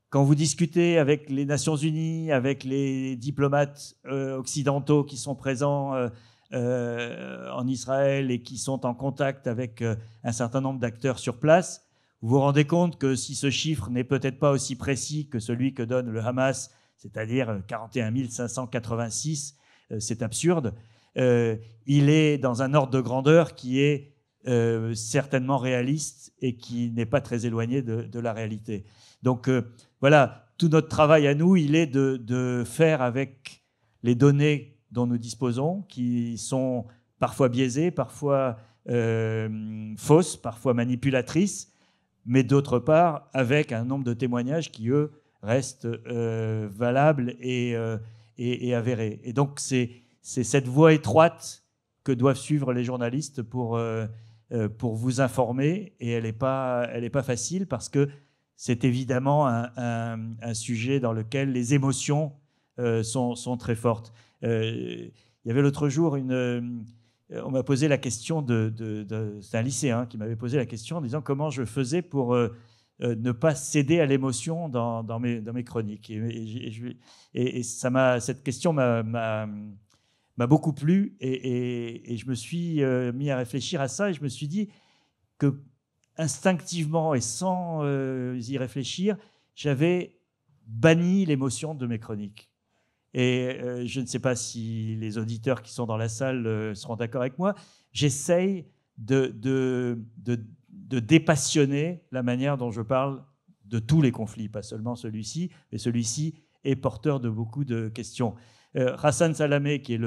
Quand vous discutez avec les Nations Unies, avec les diplomates euh, occidentaux qui sont présents euh, euh, en Israël et qui sont en contact avec un certain nombre d'acteurs sur place, vous vous rendez compte que si ce chiffre n'est peut-être pas aussi précis que celui que donne le Hamas, c'est-à-dire 41 586, c'est absurde. Euh, il est dans un ordre de grandeur qui est euh, certainement réaliste et qui n'est pas très éloigné de, la réalité. Donc euh, voilà, tout notre travail à nous, il est de, faire avec les données dont nous disposons, qui sont parfois biaisées, parfois fausses, parfois manipulatrices, mais d'autre part avec un nombre de témoignages qui, eux, restent valables et, et avérés. Et donc c'est c'est cette voie étroite que doivent suivre les journalistes pour, euh, euh, pour vous informer. Et elle n'est pas, est pas facile parce que c'est évidemment un, sujet dans lequel les émotions euh, sont, très fortes. il y avait l'autre jour une. on m'a posé la question de. c'est un lycéen qui m'avait posé la question en disant comment je faisais pour. ne pas céder à l'émotion dans, mes, dans, mes, chroniques. Et, et, cette question m'a m'a beaucoup plu et, je me suis euh, mis à réfléchir à ça et je me suis dit que instinctivement et sans euh, y réfléchir, j'avais banni l'émotion de mes chroniques. Et euh, je ne sais pas si les auditeurs qui sont dans la salle seront d'accord avec moi. J'essaye de, de, de, dépassionner la manière dont je parle de tous les conflits, pas seulement celui-ci, mais celui-ci est porteur de beaucoup de questions. Euh, Hassan Salamé, qui est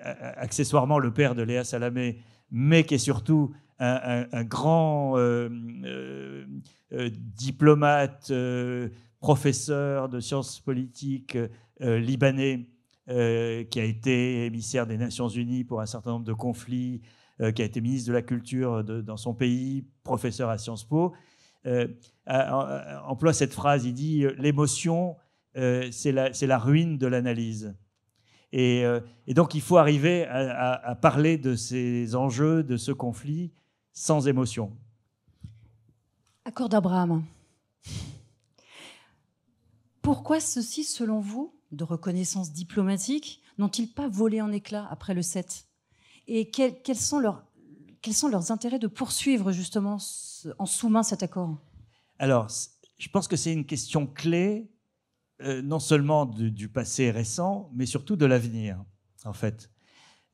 accessoirement le père de Léa Salamé, mais qui est surtout un, grand euh, euh, diplomate, professeur de sciences politiques libanais, qui a été émissaire des Nations Unies pour un certain nombre de conflits, qui a été ministre de la Culture dans son pays, professeur à Sciences Po, emploie cette phrase, il dit ⁇ L'émotion euh, c'est la, ruine de l'analyse. Et, euh, donc il faut arriver à, parler de ces enjeux, de ce conflit, sans émotion. Accord d'Abraham. Pourquoi ceci selon vous, de reconnaissance diplomatique, n'ont-ils pas volé en éclat après le 7 Et sont quels sont leurs intérêts de poursuivre justement en sous-main cet accord Alors, je pense que c'est une question clé euh, non seulement du, passé récent, mais surtout de l'avenir, en fait.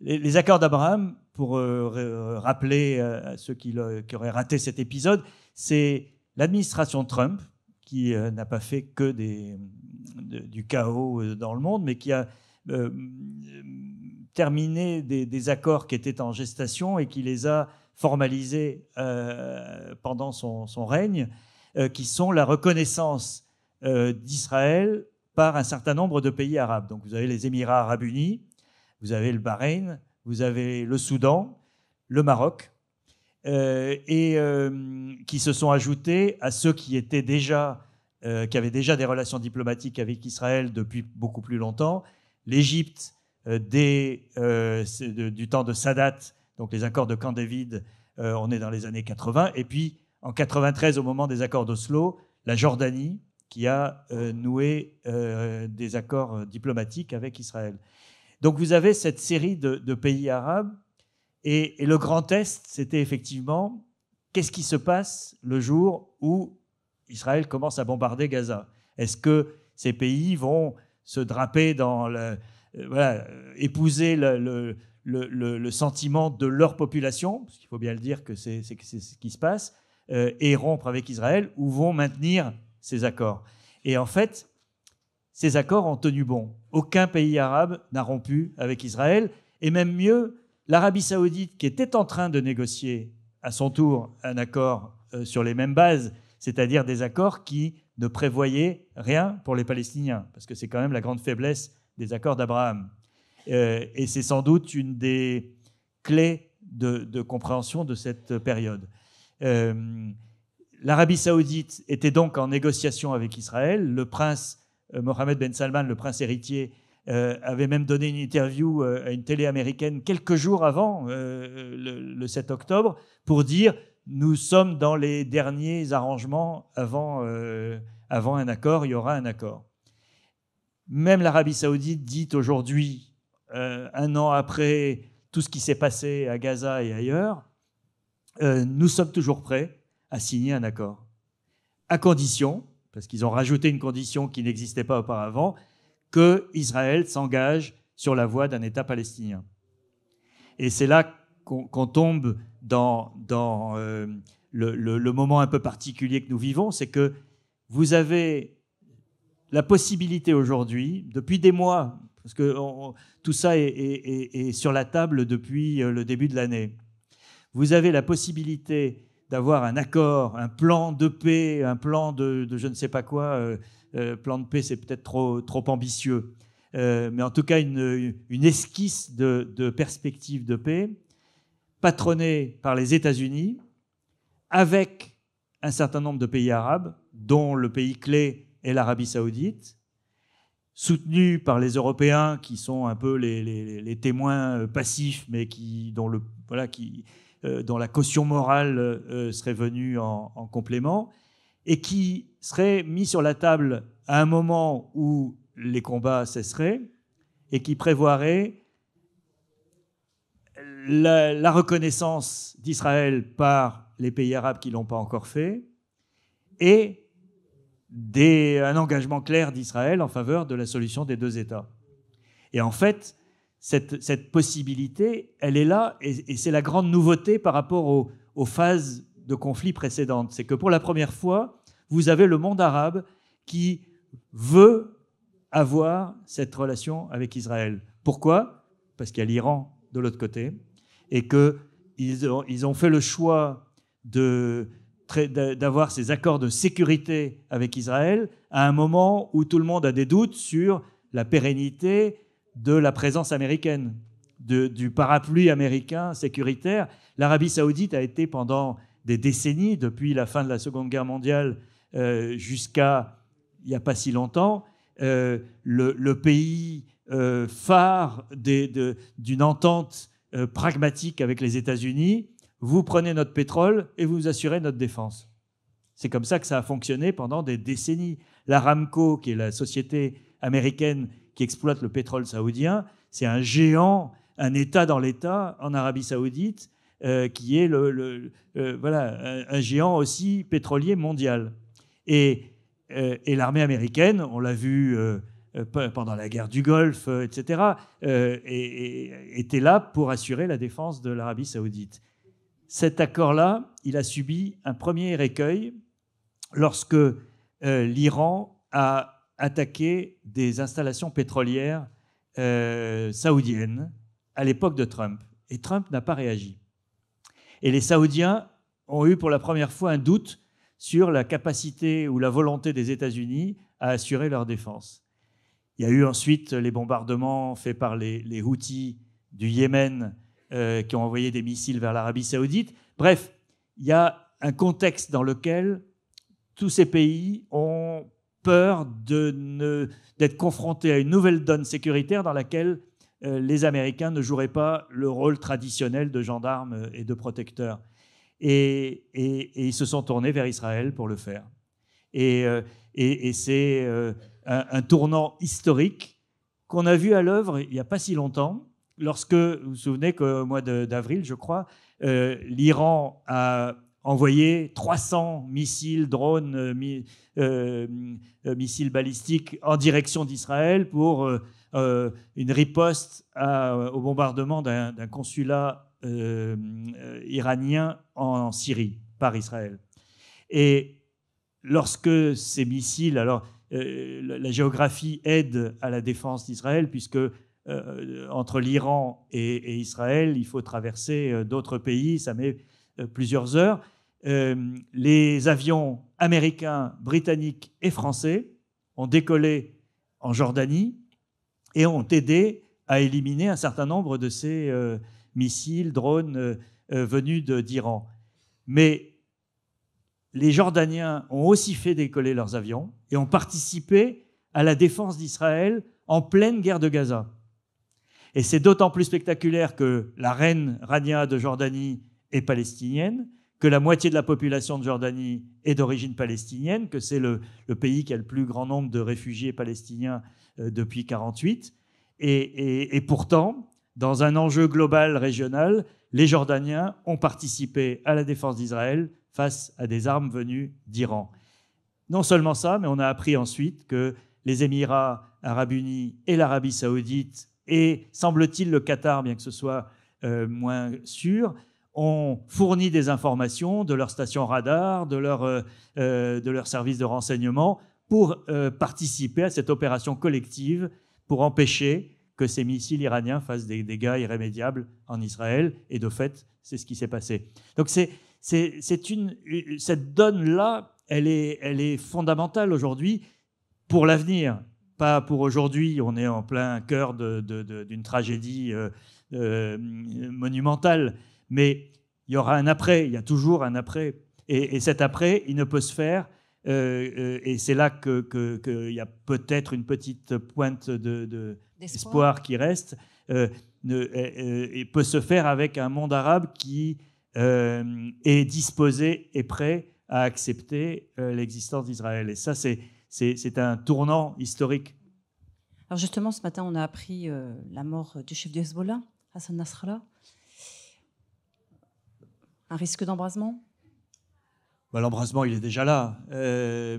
Les, accords d'Abraham, pour euh, euh, rappeler à ceux qui, auraient raté cet épisode, c'est l'administration Trump, qui n'a pas fait que des, du chaos dans le monde, mais qui a terminé des, accords qui étaient en gestation et qui les a formalisés pendant son, son règne, qui sont la reconnaissance euh, d'Israël par un certain nombre de pays arabes. Donc vous avez les Émirats arabes unis, vous avez le Bahreïn, vous avez le Soudan, le Maroc, euh, et euh, qui se sont ajoutés à ceux qui étaient déjà, qui avaient déjà des relations diplomatiques avec Israël depuis beaucoup plus longtemps, l'Égypte du temps de Sadat, donc les accords de Camp David, on est dans les années 80, et puis en 93 au moment des accords d'Oslo, la Jordanie, qui a euh, noué euh, des accords euh, diplomatiques avec Israël. Donc vous avez cette série de, pays arabes, et, le grand test, c'était effectivement qu'est-ce qui se passe le jour où Israël commence à bombarder Gaza Est-ce que ces pays vont se draper dans le... voilà, épouser le, le sentiment de leur population, parce qu'il faut bien le dire que c'est ce qui se passe, et rompre avec Israël, ou vont maintenir ces accords. Et en fait, ces accords ont tenu bon. Aucun pays arabe n'a rompu avec Israël. Et même mieux, l'Arabie saoudite, qui était en train de négocier à son tour un accord euh, sur les mêmes bases, c'est-à-dire des accords qui ne prévoyaient rien pour les Palestiniens, parce que c'est quand même la grande faiblesse des accords d'Abraham. Euh, et c'est sans doute une des clés de, compréhension de cette période. Euh, L'Arabie saoudite était donc en négociation avec Israël. Le prince euh, Mohamed Ben Salman, le prince héritier, euh, avait même donné une interview euh, à une télé américaine quelques jours avant le, 7 octobre pour dire nous sommes dans les derniers arrangements avant, avant un accord, il y aura un accord. Même l'Arabie saoudite dit aujourd'hui, un an après tout ce qui s'est passé à Gaza et ailleurs, nous sommes toujours prêts à signer un accord. À condition, parce qu'ils ont rajouté une condition qui n'existait pas auparavant, que Israël s'engage sur la voie d'un État palestinien. Et c'est là qu'on tombe dans, dans euh, le, moment un peu particulier que nous vivons, c'est que vous avez la possibilité aujourd'hui, depuis des mois, parce que tout ça est, est, sur la table depuis euh, le début de l'année, vous avez la possibilité d'avoir un accord, un plan de paix, un plan de, je ne sais pas quoi. Euh, euh, plan de paix, c'est peut-être trop, trop ambitieux. Euh, mais en tout cas, une, esquisse de, perspective de paix, patronnée par les États-Unis, avec un certain nombre de pays arabes, dont le pays clé est l'Arabie saoudite, soutenu par les Européens, qui sont un peu les, témoins passifs, mais qui, dont le, voilà, qui, euh, dont la caution morale euh, serait venue en, complément, et qui serait mis sur la table à un moment où les combats cesseraient, et qui prévoirait la, reconnaissance d'Israël par les pays arabes qui ne l'ont pas encore fait et un engagement clair d'Israël en faveur de la solution des deux États. Et en fait, cette, possibilité, elle est là, et, c'est la grande nouveauté par rapport aux, phases de conflits précédentes. C'est que pour la première fois, vous avez le monde arabe qui veut avoir cette relation avec Israël. Pourquoi Parce qu'il y a l'Iran de l'autre côté, et qu'ils ont, ils ont fait le choix d'avoir ces accords de sécurité avec Israël à un moment où tout le monde a des doutes sur la pérennité de la présence américaine, du parapluie américain sécuritaire. L'Arabie saoudite a été pendant des décennies, depuis la fin de la Seconde Guerre mondiale euh, jusqu'à il n'y a pas si longtemps, euh, le, pays euh, phare d'une entente pragmatique avec les États-Unis. Vous prenez notre pétrole et vous assurez notre défense. C'est comme ça que ça a fonctionné pendant des décennies. La L'Aramco, qui est la société américaine qui exploite le pétrole saoudien. C'est un géant, un État dans l'État en Arabie saoudite, euh, qui est le, euh, voilà, un géant aussi pétrolier mondial. Et, euh, l'armée américaine, on l'a vu pendant la guerre du Golfe, etc., était là pour assurer la défense de l'Arabie saoudite. Cet accord-là, il a subi un premier écueil lorsque l'Iran a attaquer des installations pétrolières euh, saoudiennes à l'époque de Trump. Et Trump n'a pas réagi. Et les Saoudiens ont eu pour la première fois un doute sur la capacité ou la volonté des États-Unis à assurer leur défense. Il y a eu ensuite les bombardements faits par les, Houthis du Yémen euh, qui ont envoyé des missiles vers l'Arabie saoudite. Bref, il y a un contexte dans lequel tous ces pays ont peur d'être confronté à une nouvelle donne sécuritaire dans laquelle euh, les Américains ne joueraient pas le rôle traditionnel de gendarmes et de protecteurs. Et, et, ils se sont tournés vers Israël pour le faire. Et, euh, et c'est euh, un, tournant historique qu'on a vu à l'œuvre il n'y a pas si longtemps, lorsque, vous vous souvenez qu'au mois d'avril, je crois, l'Iran a envoyer 300 missiles, drones, euh, euh, euh, missiles balistiques en direction d'Israël pour une riposte au bombardement d'un consulat iranien en, Syrie par Israël. Et lorsque ces missiles, alors la, géographie aide à la défense d'Israël puisque entre l'Iran et, Israël, il faut traverser d'autres pays, ça met plusieurs heures. Euh, les avions américains, britanniques et français ont décollé en Jordanie et ont aidé à éliminer un certain nombre de ces euh, missiles, drones euh, venus d'Iran. Mais les Jordaniens ont aussi fait décoller leurs avions et ont participé à la défense d'Israël en pleine guerre de Gaza. Et c'est d'autant plus spectaculaire que la reine Rania de Jordanie est palestinienne que la moitié de la population de Jordanie est d'origine palestinienne, que c'est le, pays qui a le plus grand nombre de réfugiés palestiniens euh, depuis 1948. Et, pourtant, dans un enjeu global régional, les Jordaniens ont participé à la défense d'Israël face à des armes venues d'Iran. Non seulement ça, mais on a appris ensuite que les Émirats arabes unis et l'Arabie saoudite et, semble-t-il, le Qatar, bien que ce soit euh, moins sûr, ont fourni des informations de leur station radar, de leur, euh, euh, de leur service de renseignement, pour euh, participer à cette opération collective pour empêcher que ces missiles iraniens fassent des dégâts irrémédiables en Israël. Et de fait, c'est ce qui s'est passé. Donc c'est, c'est, une, cette donne-là, elle est, elle est fondamentale aujourd'hui pour l'avenir. Pas pour aujourd'hui, on est en plein cœur d'une de, de, tragédie monumentale, mais il y aura un après, il y a toujours un après. Et, cet après, il ne peut se faire. Euh, euh, et c'est là qu'il y a peut-être une petite pointe d'espoir qui reste. Euh, euh, et peut se faire avec un monde arabe qui est disposé et prêt à accepter l'existence d'Israël. Et ça, c'est un tournant historique. Alors justement, ce matin, on a appris la mort du chef de Hezbollah, Hassan Nasrallah. Un risque d'embrasement bah, L'embrasement, il est déjà là. Euh,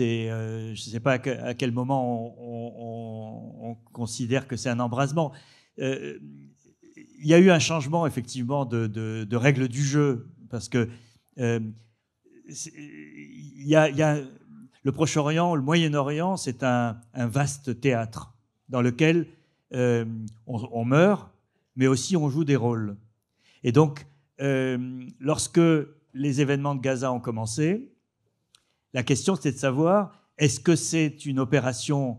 euh je ne sais pas à, quel moment on, considère que c'est un embrasement. Euh, il y a eu un changement, effectivement, de, règles du jeu, parce que euh, le Proche-Orient, le Moyen-Orient, c'est un, vaste théâtre dans lequel on, on, meurt, mais aussi on joue des rôles. Et donc, euh, lorsque les événements de Gaza ont commencé, la question c'était de savoir est-ce que c'est une opération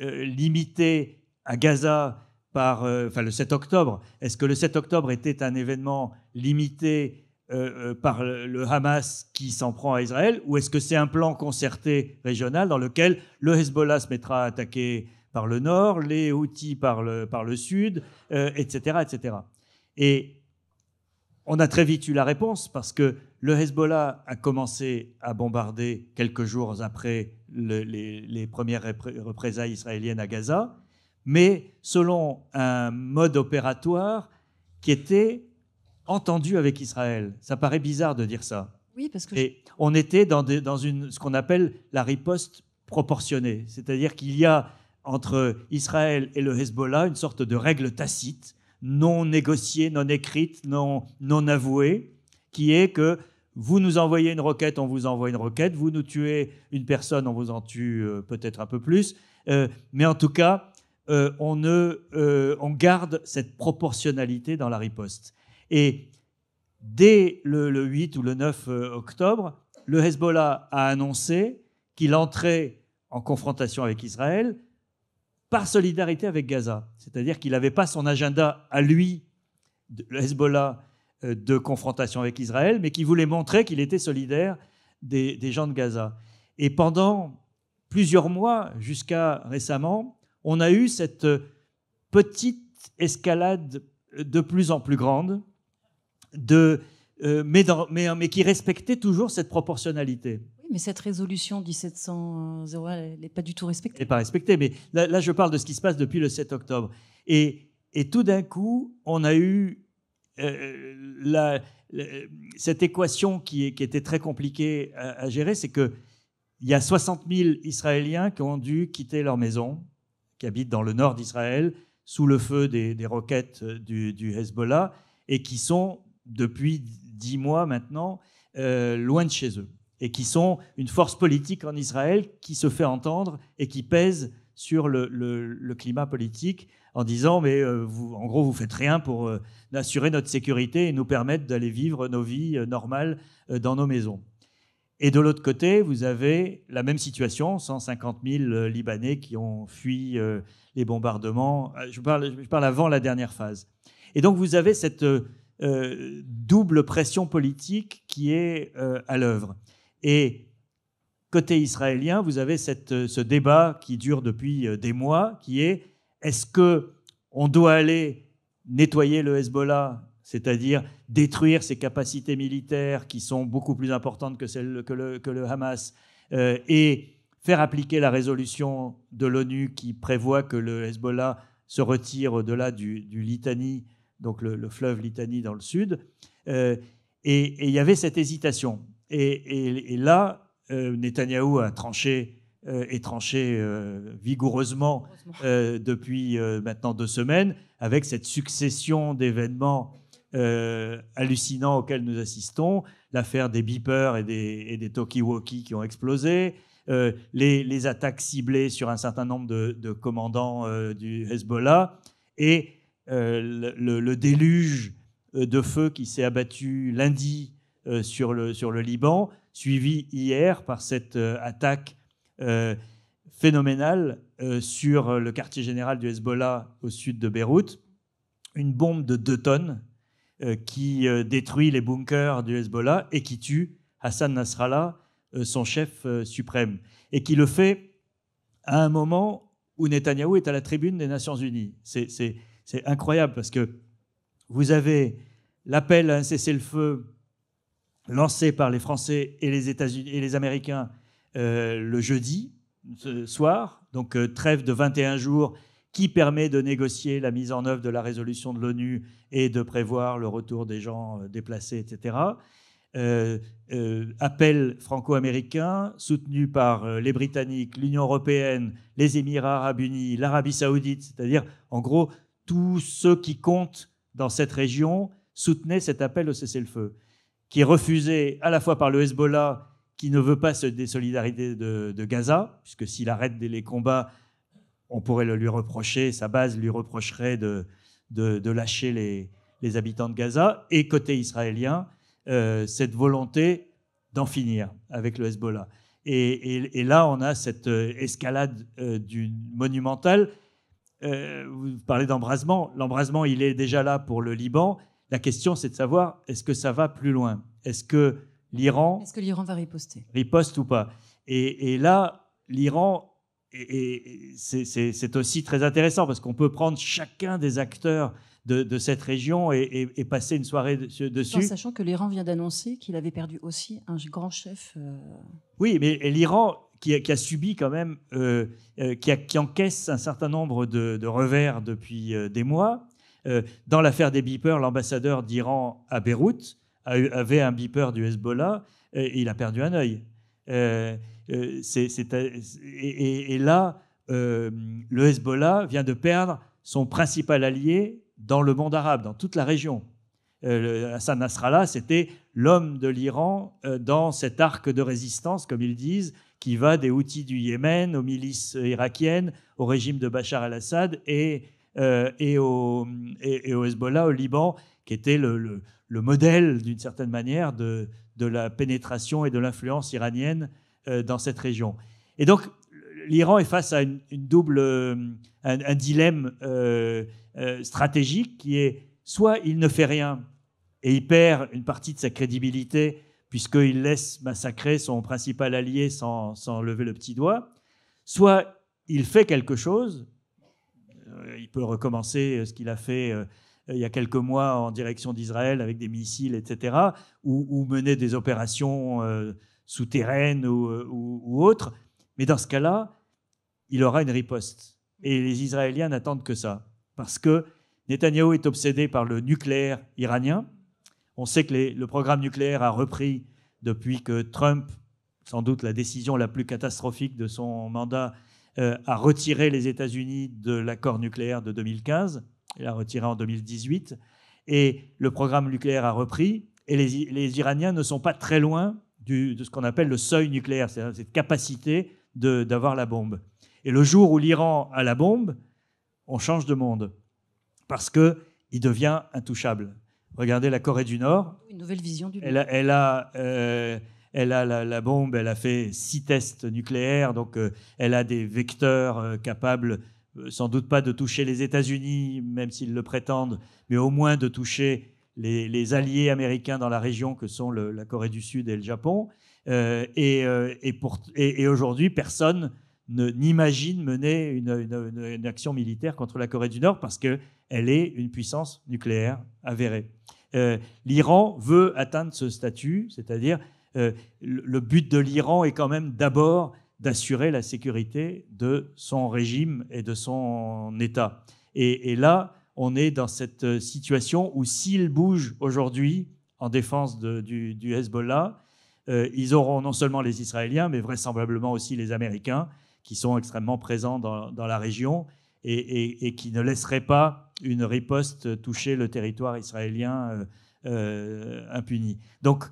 euh, limitée à Gaza par euh, enfin, le 7 octobre Est-ce que le 7 octobre était un événement limité par le Hamas qui s'en prend à Israël Ou est-ce que c'est un plan concerté régional dans lequel le Hezbollah se mettra à attaquer par le nord, les Houthis par le, par le sud, etc., etc. Et on a très vite eu la réponse parce que le Hezbollah a commencé à bombarder quelques jours après les, premières représailles israéliennes à Gaza, mais selon un mode opératoire qui était entendu avec Israël. Ça paraît bizarre de dire ça. Oui, parce que. on était dans, dans une, ce qu'on appelle la riposte proportionnée, c'est-à-dire qu'il y a entre Israël et le Hezbollah une sorte de règle tacite non négociée, non écrite, non, non avouée, qui est que vous nous envoyez une requête, on vous envoie une requête, vous nous tuez une personne, on vous en tue euh, peut-être un peu plus, euh, mais en tout cas, euh, on, garde cette proportionnalité dans la riposte. Et dès le, le 8 ou le 9 octobre, le Hezbollah a annoncé qu'il entrait en confrontation avec Israël par solidarité avec Gaza. C'est-à-dire qu'il n'avait pas son agenda à lui, le Hezbollah, euh, de confrontation avec Israël, mais qu'il voulait montrer qu'il était solidaire des, gens de Gaza. Et pendant plusieurs mois, jusqu'à récemment, on a eu cette euh, petite escalade euh, de plus en plus grande, mais qui respectait toujours cette proportionnalité. Mais cette résolution 1701, elle n'est pas du tout respectée. Elle n'est pas respectée, mais là, je parle de ce qui se passe depuis le 7 octobre. Et, et tout d'un coup, on a eu euh, euh, la, cette équation qui, qui, était très compliquée à, gérer, c'est qu'il y a 60 000 Israéliens qui ont dû quitter leur maison, qui habitent dans le nord d'Israël, sous le feu des, des roquettes du, du, Hezbollah, et qui sont, depuis 10 mois maintenant, euh, loin de chez eux et qui sont une force politique en Israël qui se fait entendre et qui pèse sur le, climat politique en disant mais euh, vous, en gros vous faites rien pour euh, assurer notre sécurité et nous permettre d'aller vivre nos vies euh, normales dans nos maisons. Et de l'autre côté, vous avez la même situation, 150 000 Libanais qui ont fui les bombardements. Je parle, avant la dernière phase. Et donc vous avez cette double pression politique qui est à l'œuvre. Et côté israélien, vous avez euh, ce débat qui dure depuis euh, des mois, qui est est-ce que on doit aller nettoyer le Hezbollah, c'est-à-dire détruire ses capacités militaires qui sont beaucoup plus importantes que celles que le, Hamas, euh, et faire appliquer la résolution de l'ONU qui prévoit que le Hezbollah se retire au-delà du, du, donc le, fleuve Litani dans le sud. et il y avait cette hésitation. Et, là, Netanyahu Netanyahou a tranché et euh, tranché euh, vigoureusement euh, depuis maintenant deux semaines avec cette succession d'événements hallucinants auxquels nous assistons, l'affaire des beepers et des, et des talkie-walkie qui ont explosé, les, attaques ciblées sur un certain nombre de, commandants du Hezbollah et le, le, déluge de feu qui s'est abattu lundi euh, sur, le, sur le Liban, suivi hier par cette euh, attaque euh, phénoménale sur le quartier général du Hezbollah au sud de Beyrouth, une bombe de 2 tonnes qui détruit les bunkers du Hezbollah et qui tue Hassan Nasrallah, son chef suprême, et qui le fait à un moment où Netanyahou est à la tribune des Nations Unies. C'est incroyable parce que vous avez l'appel à un cessez-le-feu lancé par les Français et les, États unis et les Américains euh, le jeudi ce soir, donc euh, trêve de 21 jours qui permet de négocier la mise en œuvre de la résolution de l'ONU et de prévoir le retour des gens euh, déplacés, etc. appel franco-américain soutenu par les Britanniques, l'Union européenne, les Émirats arabes unis, l'Arabie saoudite, c'est-à-dire en gros tous ceux qui comptent dans cette région soutenaient cet appel au cessez-le-feu qui est refusé à la fois par le Hezbollah, qui ne veut pas se désolidariser de, Gaza, puisque s'il arrête les combats, on pourrait le lui reprocher, sa base lui reprocherait de, de, lâcher les, habitants de Gaza, et côté israélien, euh, cette volonté d'en finir avec le Hezbollah. Et, là, on a cette euh, escalade euh, monumentale. vous parlez d'embrasement. L'embrasement, il est déjà là pour le Liban. La question, c'est de savoir est-ce que ça va plus loin Est-ce que l'Iran. Est-ce que l'Iran va riposter Riposte ou pas et, là, l'Iran, et, c'est aussi très intéressant parce qu'on peut prendre chacun des acteurs de, cette région et, passer une soirée dessus. En sachant que l'Iran vient d'annoncer qu'il avait perdu aussi un grand chef. Euh, oui, mais l'Iran, qui a, subi quand même, euh, euh, qui, encaisse un certain nombre de, revers depuis des mois, euh, dans l'affaire des beepers, l'ambassadeur d'Iran à Beyrouth avait un beeper du Hezbollah et il a perdu un œil. Euh, euh, et, là, le Hezbollah vient de perdre son principal allié dans le monde arabe, dans toute la région. Hassan Nasrallah, c'était l'homme de l'Iran dans cet arc de résistance, comme ils disent, qui va des outils du Yémen aux milices irakiennes, au régime de Bachar al assad et euh, et, au, et, au Hezbollah au Liban, qui était le, le, modèle, d'une certaine manière, de, de, la pénétration et de l'influence iranienne euh, dans cette région. Et donc, l'Iran est face à une, double, euh, un, dilemme stratégique qui est soit il ne fait rien et il perd une partie de sa crédibilité puisqu'il laisse massacrer son principal allié sans, sans, lever le petit doigt, soit il fait quelque chose euh, il peut recommencer euh, ce qu'il a fait euh, il y a quelques mois en direction d'Israël avec des missiles, etc., ou, mener des opérations souterraines ou, autres. Mais dans ce cas-là, il aura une riposte. Et les Israéliens n'attendent que ça, parce que Netanyahu est obsédé par le nucléaire iranien. On sait que le programme nucléaire a repris depuis que Trump, sans doute la décision la plus catastrophique de son mandat, euh, a retiré les États-Unis de l'accord nucléaire de 2015, il l'a retiré en 2018, et le programme nucléaire a repris, et les, Iraniens ne sont pas très loin de ce qu'on appelle le seuil nucléaire, c'est-à-dire cette capacité d'avoir la bombe. Et le jour où l'Iran a la bombe, on change de monde, parce qu'il devient intouchable. Regardez la Corée du Nord. Une nouvelle vision du monde. Elle, a... Euh, elle a la, bombe, elle a fait six tests nucléaires, donc euh, elle a des vecteurs euh, capables euh, sans doute pas de toucher les États-Unis, même s'ils le prétendent, mais au moins de toucher les, alliés américains dans la région que sont la Corée du Sud et le Japon. et, et, aujourd'hui, personne n'imagine mener une, action militaire contre la Corée du Nord parce qu'elle est une puissance nucléaire avérée. L'Iran veut atteindre ce statut, c'est-à-dire euh, le but de l'Iran est quand même d'abord d'assurer la sécurité de son régime et de son État. Et, là, on est dans cette euh, situation où s'ils bougent aujourd'hui en défense du, Hezbollah, euh, ils auront non seulement les Israéliens, mais vraisemblablement aussi les Américains, qui sont extrêmement présents dans, la région et, qui ne laisseraient pas une riposte toucher le territoire israélien impuni. Donc,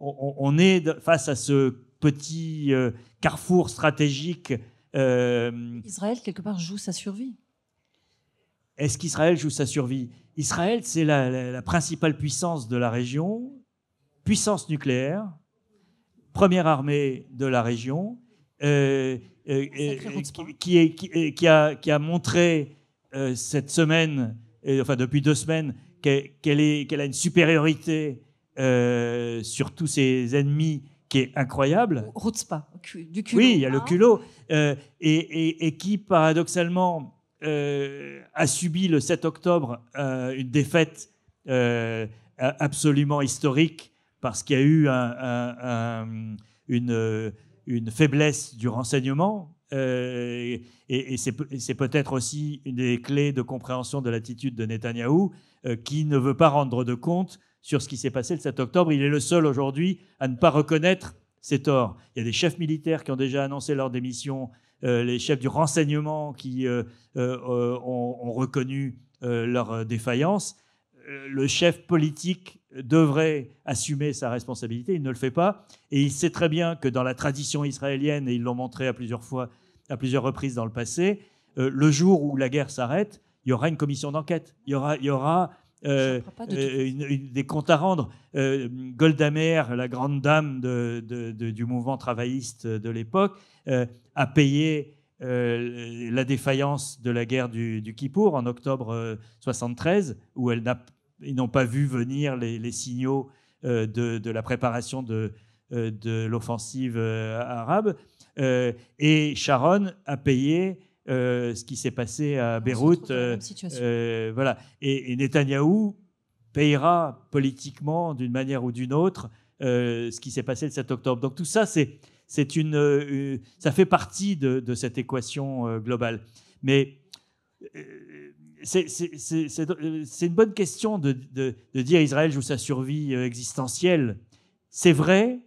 on, est face à ce petit euh, carrefour stratégique. Euh, Israël, quelque part, joue sa survie. Est-ce qu'Israël joue sa survie Israël, c'est la, principale puissance de la région, puissance nucléaire, première armée de la région, qui, a, montré euh, cette semaine, enfin depuis deux semaines, qu'elle a une supériorité euh, sur tous ses ennemis qui est incroyable. pas du culot. Oui, il y a le hein. culot. Euh, et, qui, paradoxalement, euh, a subi le 7 octobre une défaite absolument historique parce qu'il y a eu une, faiblesse du renseignement. et, et c'est peut-être aussi une des clés de compréhension de l'attitude de Netanyahou, qui ne veut pas rendre de compte sur ce qui s'est passé le 7 octobre. Il est le seul aujourd'hui à ne pas reconnaître ses torts. Il y a des chefs militaires qui ont déjà annoncé leur démission, euh, les chefs du renseignement qui euh, euh, ont, reconnu leur défaillance. Le chef politique devrait assumer sa responsabilité, il ne le fait pas, et il sait très bien que dans la tradition israélienne, et ils l'ont montré à plusieurs fois, à plusieurs reprises dans le passé, le jour où la guerre s'arrête, il y aura une commission d'enquête, il y aura euh, euh, des comptes à rendre. Euh, Golda Meir, la grande dame de, du mouvement travailliste de l'époque, a payé la défaillance de la guerre du, du Kippour en octobre 73, où elle ils n'ont pas vu venir les, les signaux de, la préparation de, l'offensive arabe. et Sharon a payé euh, ce qui s'est passé à Beyrouth. Euh, euh, voilà. Et, Netanyahou payera politiquement, d'une manière ou d'une autre, ce qui s'est passé le 7 octobre. Donc tout ça, c'est, une, ça fait partie de, cette équation globale. Mais c'est, une bonne question de, dire Israël joue sa survie existentielle. C'est vrai,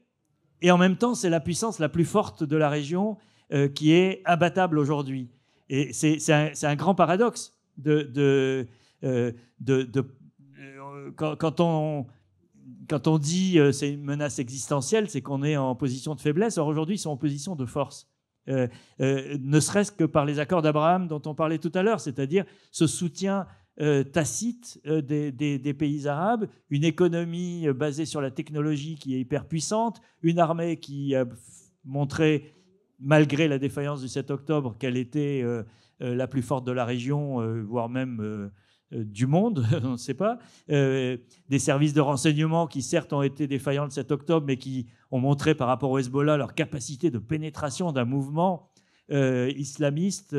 et en même temps, c'est la puissance la plus forte de la région qui est abattable aujourd'hui. Et c'est un, grand paradoxe de, de, euh, euh, quand, on, quand on dit que euh, c'est une menace existentielle, c'est qu'on est en position de faiblesse. Or aujourd'hui, ils sont en position de force. ne serait-ce que par les accords d'Abraham dont on parlait tout à l'heure, c'est-à-dire ce soutien tacite des, des, pays arabes, une économie basée sur la technologie qui est hyper puissante, une armée qui a montré malgré la défaillance du 7 octobre, qu'elle était euh, euh, la plus forte de la région, euh, voire même du monde, on ne sait pas. des services de renseignement qui certes ont été défaillants le 7 octobre, mais qui ont montré par rapport au Hezbollah leur capacité de pénétration d'un mouvement islamiste,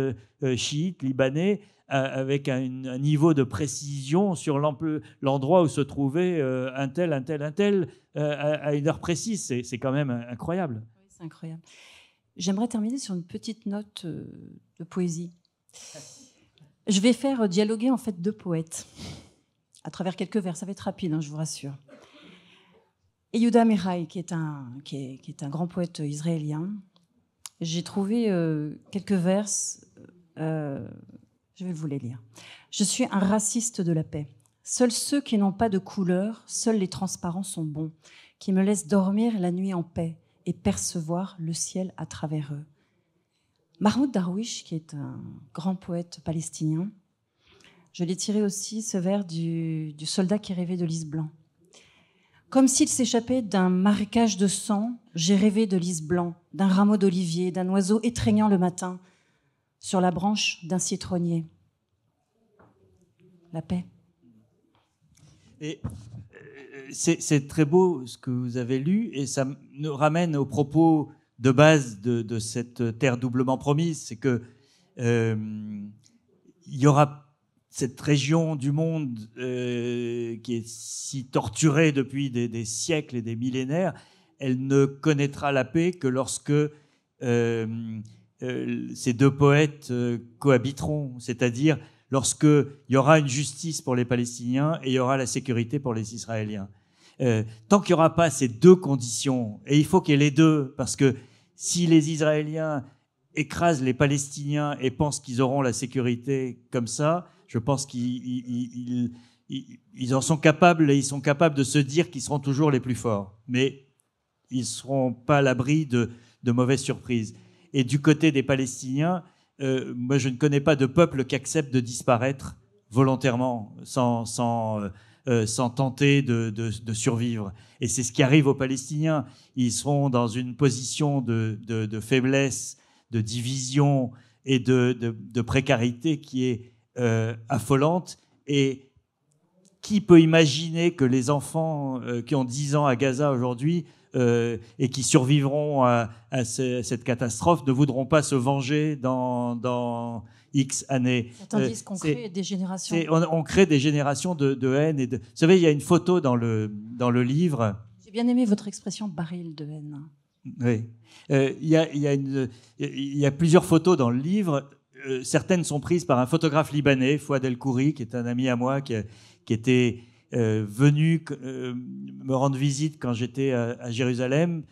chiite, libanais, avec un, niveau de précision sur l'endroit où se trouvait un tel, un tel, un tel, à, une heure précise. C'est quand même incroyable. Oui, c'est incroyable. J'aimerais terminer sur une petite note euh, de poésie. Je vais faire euh, dialoguer en fait deux poètes à travers quelques vers. Ça va être rapide, hein, je vous rassure. Yehuda Mihai, qui est un, qui est, un grand poète israélien, j'ai trouvé euh, quelques vers. je vais vous les lire. Je suis un raciste de la paix. Seuls ceux qui n'ont pas de couleur, seuls les transparents sont bons, qui me laissent dormir la nuit en paix et percevoir le ciel à travers eux. Mahmoud Darwish, qui est un grand poète palestinien, je l'ai tiré aussi ce vers du, soldat qui rêvait de l'Is blanc. Comme s'il s'échappait d'un marécage de sang, j'ai rêvé de l'Is blanc, d'un rameau d'olivier, d'un oiseau étreignant le matin, sur la branche d'un citronnier. La paix. Et c'est très beau ce que vous avez lu et ça nous ramène au propos de base de, cette terre doublement promise, c'est que euh, il y aura cette région du monde euh, qui est si torturée depuis des, siècles et des millénaires, elle ne connaîtra la paix que lorsque euh, ces deux poètes cohabiteront, c'est-à-dire lorsqu'il y aura une justice pour les Palestiniens et il y aura la sécurité pour les Israéliens. Euh, tant qu'il n'y aura pas ces deux conditions, et il faut qu'il y ait les deux, parce que si les Israéliens écrasent les Palestiniens et pensent qu'ils auront la sécurité comme ça, je pense qu'ils en sont capables et ils sont capables de se dire qu'ils seront toujours les plus forts. Mais ils ne seront pas à l'abri de mauvaises surprises. Et du côté des Palestiniens, euh, moi je ne connais pas de peuple qui accepte de disparaître volontairement, sans, euh, euh, tenter de, survivre. Et c'est ce qui arrive aux Palestiniens. Ils sont dans une position de, faiblesse, de division et de, précarité qui est affolante. Et qui peut imaginer que les enfants qui ont 10 ans à Gaza aujourd'hui euh, et qui survivront à, cette catastrophe ne voudront pas se venger dans, X années. Euh, des générations. On, crée des générations de, haine. Et de... Vous savez, il y a une photo dans le, dans le livre. J'ai bien aimé votre expression baril de haine. Oui. Euh, il y, a plusieurs photos dans le livre. certaines sont prises par un photographe libanais, Fouad El Khoury, qui est un ami à moi, qui, qui était euh, venu euh, me rendre visite quand j'étais à, Jérusalem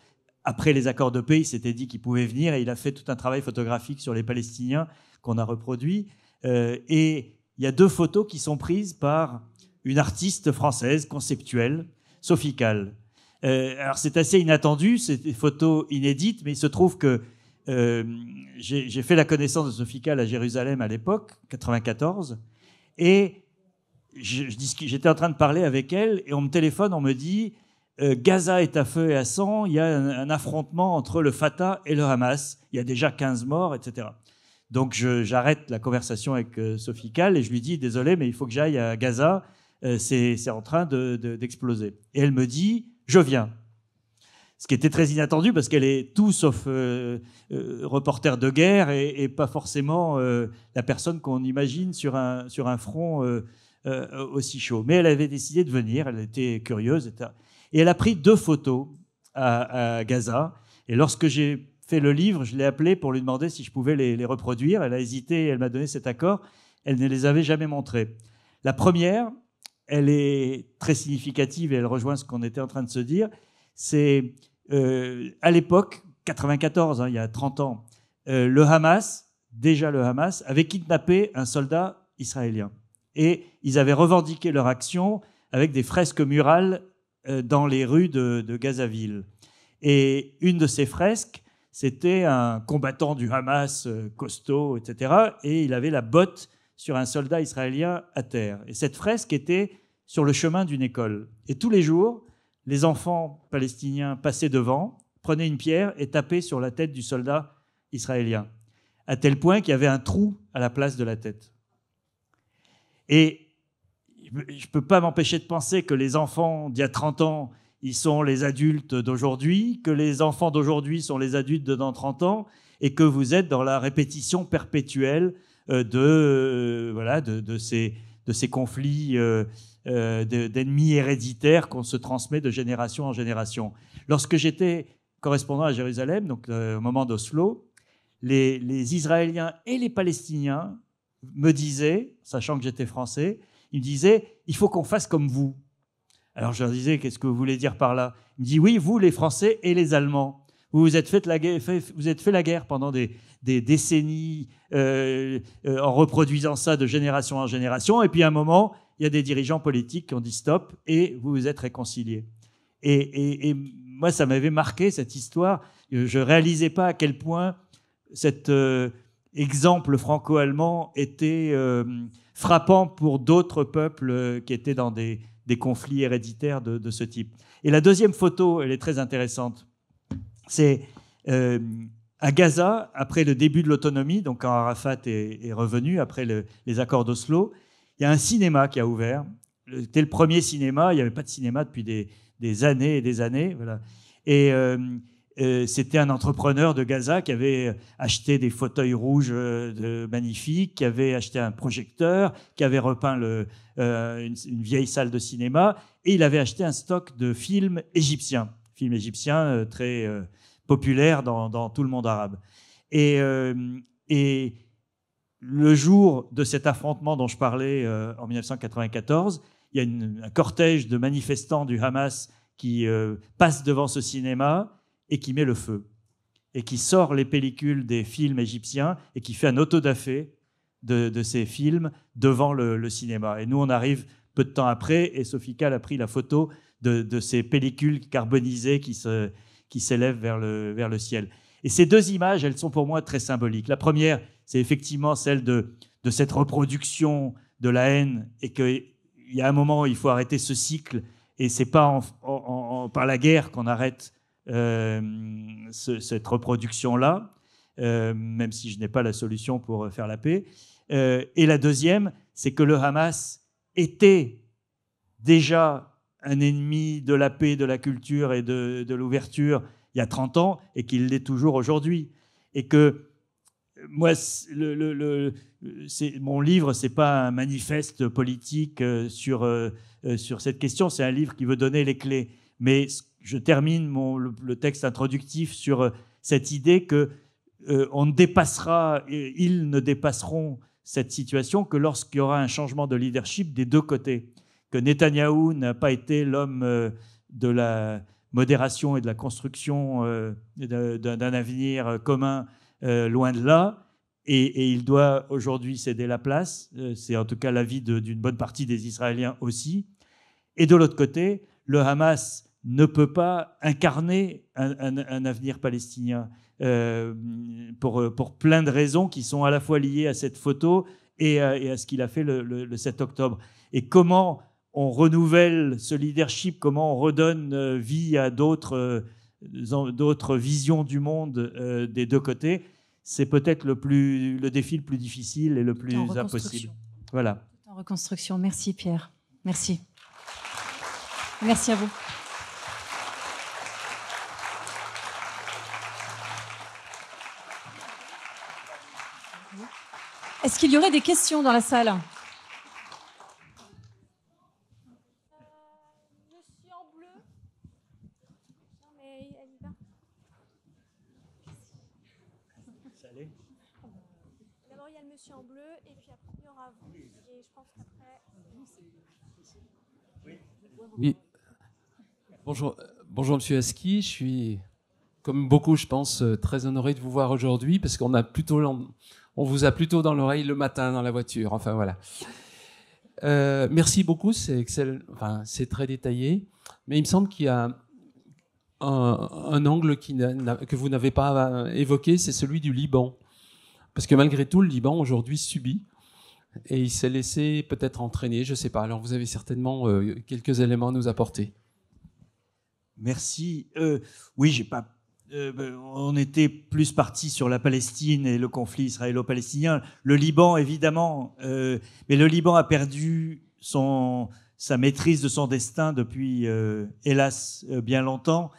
après les accords de paix, il s'était dit qu'il pouvait venir et il a fait tout un travail photographique sur les Palestiniens qu'on a reproduit. Euh, et il y a deux photos qui sont prises par une artiste française conceptuelle, Sophie Kahl. alors c'est assez inattendu, c'est des photos inédites, mais il se trouve que j'ai fait la connaissance de Sophie Kahl à Jérusalem à l'époque, 94, et j'étais en train de parler avec elle et on me téléphone, on me dit euh, Gaza est à feu et à sang, il y a un, affrontement entre le Fatah et le Hamas, il y a déjà 15 morts, etc. Donc j'arrête la conversation avec euh, Sophie Kahl et je lui dis Désolé, mais il faut que j'aille à Gaza, euh, c'est en train d'exploser. et elle me dit Je viens. Ce qui était très inattendu parce qu'elle est tout sauf reporter de guerre et, pas forcément la personne qu'on imagine sur un, sur un front. Euh, euh, aussi chaud. Mais elle avait décidé de venir, elle était curieuse. Et elle a pris deux photos à, Gaza. Et lorsque j'ai fait le livre, je l'ai appelée pour lui demander si je pouvais les, reproduire. Elle a hésité elle m'a donné cet accord. Elle ne les avait jamais montrées. La première, elle est très significative et elle rejoint ce qu'on était en train de se dire. C'est euh, à l'époque, 94, hein, il y a 30 ans, le Hamas, déjà le Hamas, avait kidnappé un soldat israélien et ils avaient revendiqué leur action avec des fresques murales euh, dans les rues de, Gazaville. Et une de ces fresques, c'était un combattant du Hamas euh, costaud, etc. Et il avait la botte sur un soldat israélien à terre. Et cette fresque était sur le chemin d'une école. Et tous les jours, les enfants palestiniens passaient devant, prenaient une pierre et tapaient sur la tête du soldat israélien, à tel point qu'il y avait un trou à la place de la tête. Et je ne peux pas m'empêcher de penser que les enfants d'il y a 30 ans, ils sont les adultes d'aujourd'hui, que les enfants d'aujourd'hui sont les adultes de dans 30 ans, et que vous êtes dans la répétition perpétuelle euh, euh, de, de, ces, conflits euh, d'ennemis héréditaires qu'on se transmet de génération en génération. Lorsque j'étais correspondant à Jérusalem, donc au moment d'Oslo, les Israéliens et les Palestiniens me disait, sachant que j'étais français, il me disait il faut qu'on fasse comme vous. Alors je leur disais qu'est-ce que vous voulez dire par là Il me dit oui, vous les Français et les Allemands. Vous vous êtes fait la guerre, vous êtes fait la guerre pendant des, décennies euh, euh, en reproduisant ça de génération en génération. Et puis à un moment, il y a des dirigeants politiques qui ont dit stop et vous vous êtes réconciliés. Et, moi, ça m'avait marqué cette histoire. Je ne réalisais pas à quel point cette, euh, exemple franco-allemand était euh, frappant pour d'autres peuples euh, qui étaient dans des, conflits héréditaires de, ce type. Et la deuxième photo, elle est très intéressante. C'est euh, à Gaza, après le début de l'autonomie, donc quand Arafat est, revenu après les accords d'Oslo, il y a un cinéma qui a ouvert. C'était le premier cinéma, il n'y avait pas de cinéma depuis des, années et des années. Voilà. Et euh, c'était un entrepreneur de Gaza qui avait acheté des fauteuils rouges euh, magnifiques, qui avait acheté un projecteur, qui avait repeint euh, une, vieille salle de cinéma, et il avait acheté un stock de films égyptiens, films égyptiens très populaires dans, tout le monde arabe. Et, le jour de cet affrontement dont je parlais en 1994, il y a un cortège de manifestants du Hamas qui passe devant ce cinéma et qui met le feu, et qui sort les pellicules des films égyptiens et qui fait un autodafé de, de ces films devant le, cinéma. Et nous, on arrive peu de temps après, et Sophie a pris la photo de, de ces pellicules carbonisées qui se, qui s'élève vers le, vers le ciel. Et ces deux images, elles sont pour moi très symboliques. La première, c'est effectivement celle de, de cette reproduction de la haine et qu'il y a un moment, il faut arrêter ce cycle et c'est pas par la guerre qu'on arrête euh, cette reproduction-là, euh, même si je n'ai pas la solution pour euh, faire la paix. et la deuxième, c'est que le Hamas était déjà un ennemi de la paix, de la culture et de, l'ouverture il y a 30 ans et qu'il l'est toujours aujourd'hui. Et que moi, le, mon livre, c'est pas un manifeste politique sur, sur cette question, c'est un livre qui veut donner les clés. Mais ce je termine mon, le, texte introductif sur euh, cette idée que euh, on dépassera, ils ne dépasseront cette situation que lorsqu'il y aura un changement de leadership des deux côtés. Que Netanyahou n'a pas été l'homme euh, de la modération et de la construction d'un avenir commun, loin de là. Et, et il doit aujourd'hui céder la place. C'est en tout cas l'avis d'une bonne partie des Israéliens aussi. Et de l'autre côté, le Hamas ne peut pas incarner un, avenir palestinien euh, pour, pour plein de raisons qui sont à la fois liées à cette photo et à, ce qu'il a fait le, 7 octobre. Et comment on renouvelle ce leadership, comment on redonne euh, vie à euh, d'autres, visions du monde des deux côtés, c'est peut-être le, plus, le défi le plus difficile et le plus impossible. Voilà. reconstruction. Merci Pierre. Merci. Merci à vous. Est-ce qu'il y aurait des questions dans la salle Monsieur en bleu Non mais Salut. D'abord il y y a le monsieur en bleu elle va. et puis après il y aura vous. Et je pense qu'après. Oui. Bonjour, bonjour Monsieur Aski. Je suis, comme beaucoup, je pense, euh, très honoré de vous voir aujourd'hui parce qu'on a plutôt on vous a plutôt dans l'oreille le matin dans la voiture. Enfin voilà. Euh, merci beaucoup, c'est très détaillé, mais il me semble qu'il y a un, angle que vous n'avez pas euh, évoqué, c'est celui du Liban. Parce que malgré tout, le Liban aujourd'hui subit et il s'est laissé peut-être entraîner, je ne sais pas. Alors vous avez certainement euh, quelques éléments à nous apporter. Merci. oui, j'ai pas euh, ben, on était plus parti sur la Palestine et le conflit israélo-palestinien. Le Liban, évidemment, euh, mais le Liban a perdu son, sa maîtrise de son destin depuis, euh, hélas, bien longtemps,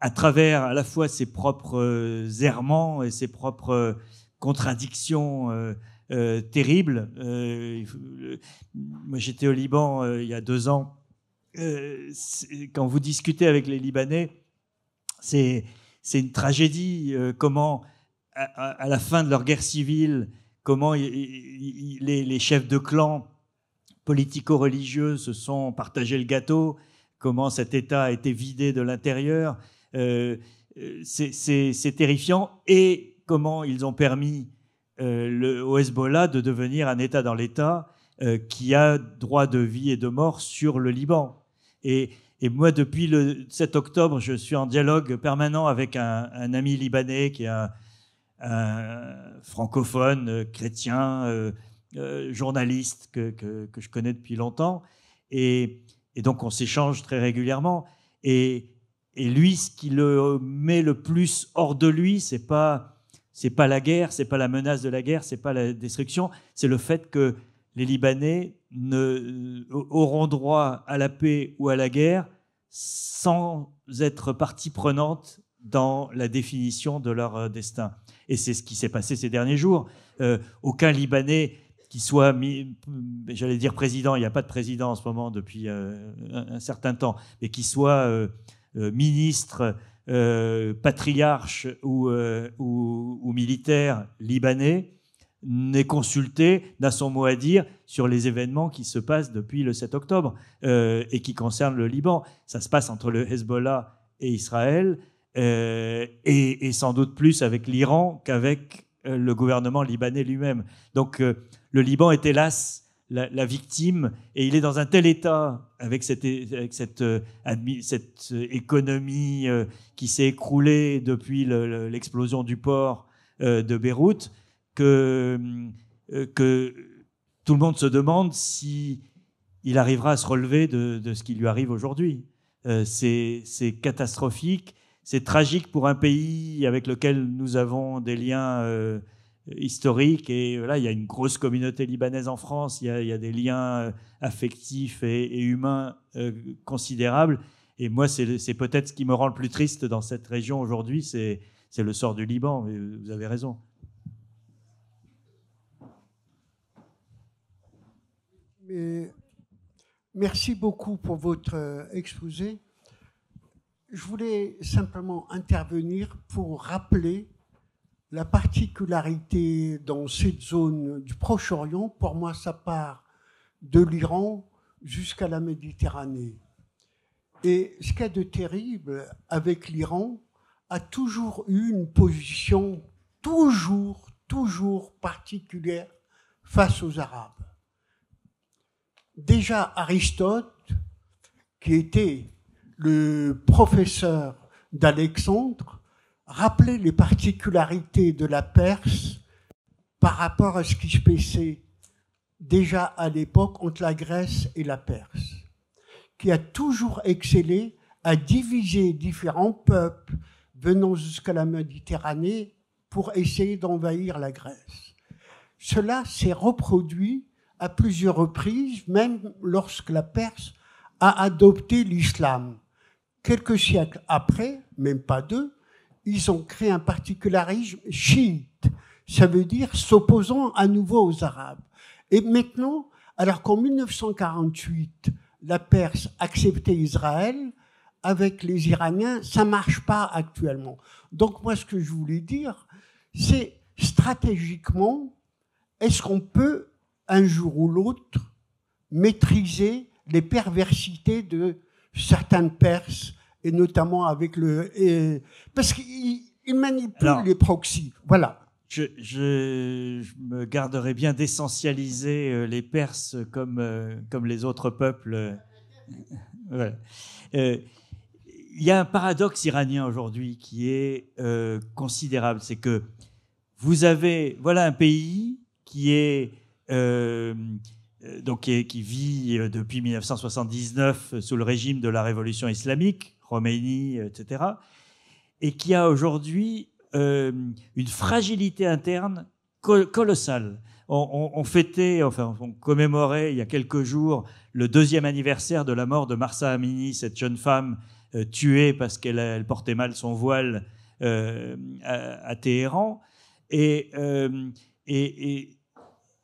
à travers à la fois ses propres errements et ses propres contradictions. terribles. moi, j'étais au Liban il y a deux ans. quand vous discutez avec les Libanais, c'est une tragédie. Euh, comment, à, la fin de leur guerre civile, comment les, chefs de clans politico-religieux se sont partagés le gâteau, comment cet État a été vidé de l'intérieur. Euh, euh, c'est terrifiant. Et comment ils ont permis le, au Hezbollah de devenir un État dans l'État qui a droit de vie et de mort sur le Liban. Et et moi, depuis le 7 octobre, je suis en dialogue permanent avec un, ami libanais qui est un, francophone, euh, chrétien, euh, euh, journaliste que, que, que, je connais depuis longtemps. Et, et donc, on s'échange très régulièrement. Et, et, lui, ce qui le met le plus hors de lui, c'est pas c'est pas la guerre, c'est pas la menace de la guerre, c'est pas la destruction, c'est le fait que les Libanais ne, euh, auront droit à la paix ou à la guerre sans être partie prenante dans la définition de leur euh, destin. Et c'est ce qui s'est passé ces derniers jours. Euh, aucun Libanais qui soit, j'allais dire président, il n'y a pas de président en ce moment depuis un, certain temps, mais qui soit ministre, patriarche ou militaire libanais, n'est consulté, n'a son mot à dire sur les événements qui se passent depuis le 7 octobre euh, et qui concernent le Liban. Ça se passe entre le Hezbollah et Israël, euh, et, sans doute plus avec l'Iran qu'avec euh, le gouvernement libanais lui-même. Donc le Liban est hélas la, victime, et il est dans un tel état avec cette, économie qui s'est écroulée depuis l'explosion du port de Beyrouth euh, que, tout le monde se demande si il arrivera à se relever de, ce qui lui arrive aujourd'hui. Euh, c'est catastrophique, c'est tragique pour un pays avec lequel nous avons des liens euh, historiques. Et là, il y a une grosse communauté libanaise en France, il y a, des liens affectifs et, humains considérables. Et moi, c'est peut-être ce qui me rend le plus triste dans cette région aujourd'hui, c'est le sort du Liban. Vous avez raison. merci beaucoup pour votre euh, exposé. Je voulais simplement intervenir pour rappeler la particularité dans cette zone du Proche-Orient. Pour moi, ça part de l'Iran jusqu'à la Méditerranée. Et ce qu'il y a de terrible avec l'Iran a toujours eu une position toujours, toujours particulière face aux Arabes déjà Aristote, qui était le professeur d'Alexandre, rappelait les particularités de la Perse par rapport à ce qui se passait déjà à l'époque entre la Grèce et la Perse, qui a toujours excellé à diviser différents peuples venant jusqu'à la Méditerranée pour essayer d'envahir la Grèce. Cela s'est reproduit à plusieurs reprises, même lorsque la Perse a adopté l'islam. Quelques siècles après, même pas deux, ils ont créé un particularisme chiite. Ça veut dire s'opposant à nouveau aux Arabes. Et maintenant, alors qu'en 1948, la Perse acceptait Israël, avec les Iraniens, ça ne marche pas actuellement. Donc moi, ce que je voulais dire, c'est stratégiquement, est-ce qu'on peut un jour ou l'autre, maîtriser les perversités de certains Perses, et notamment avec le... parce qu'ils manipulent les proxys. Voilà. Je, me garderai bien d'essentialiser euh, les Perses comme, euh, comme les autres peuples. Euh, voilà. il y a un paradoxe iranien aujourd'hui qui est considérable, c'est que vous avez voilà un pays qui est euh, euh, donc qui, vit euh, depuis 1979 sous le régime de la révolution islamique, Roménie etc., et qui a aujourd'hui une fragilité interne colossale. On, fêtait, enfin, on commémorait il y a quelques jours le deuxième anniversaire de la mort de Marsa Amini, cette jeune femme tuée parce qu'elle portait mal son voile à, Téhéran. Et, et, et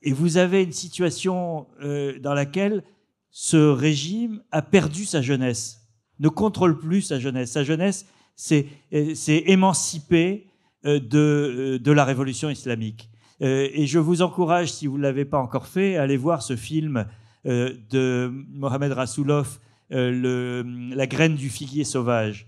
et vous avez une situation euh, dans laquelle ce régime a perdu sa jeunesse, ne contrôle plus sa jeunesse. Sa jeunesse s'est euh, émancipée euh, de, la révolution islamique. Et je vous encourage, si vous ne l'avez pas encore fait, à aller voir ce film de Mohamed Rasoulov, La graine du figuier sauvage.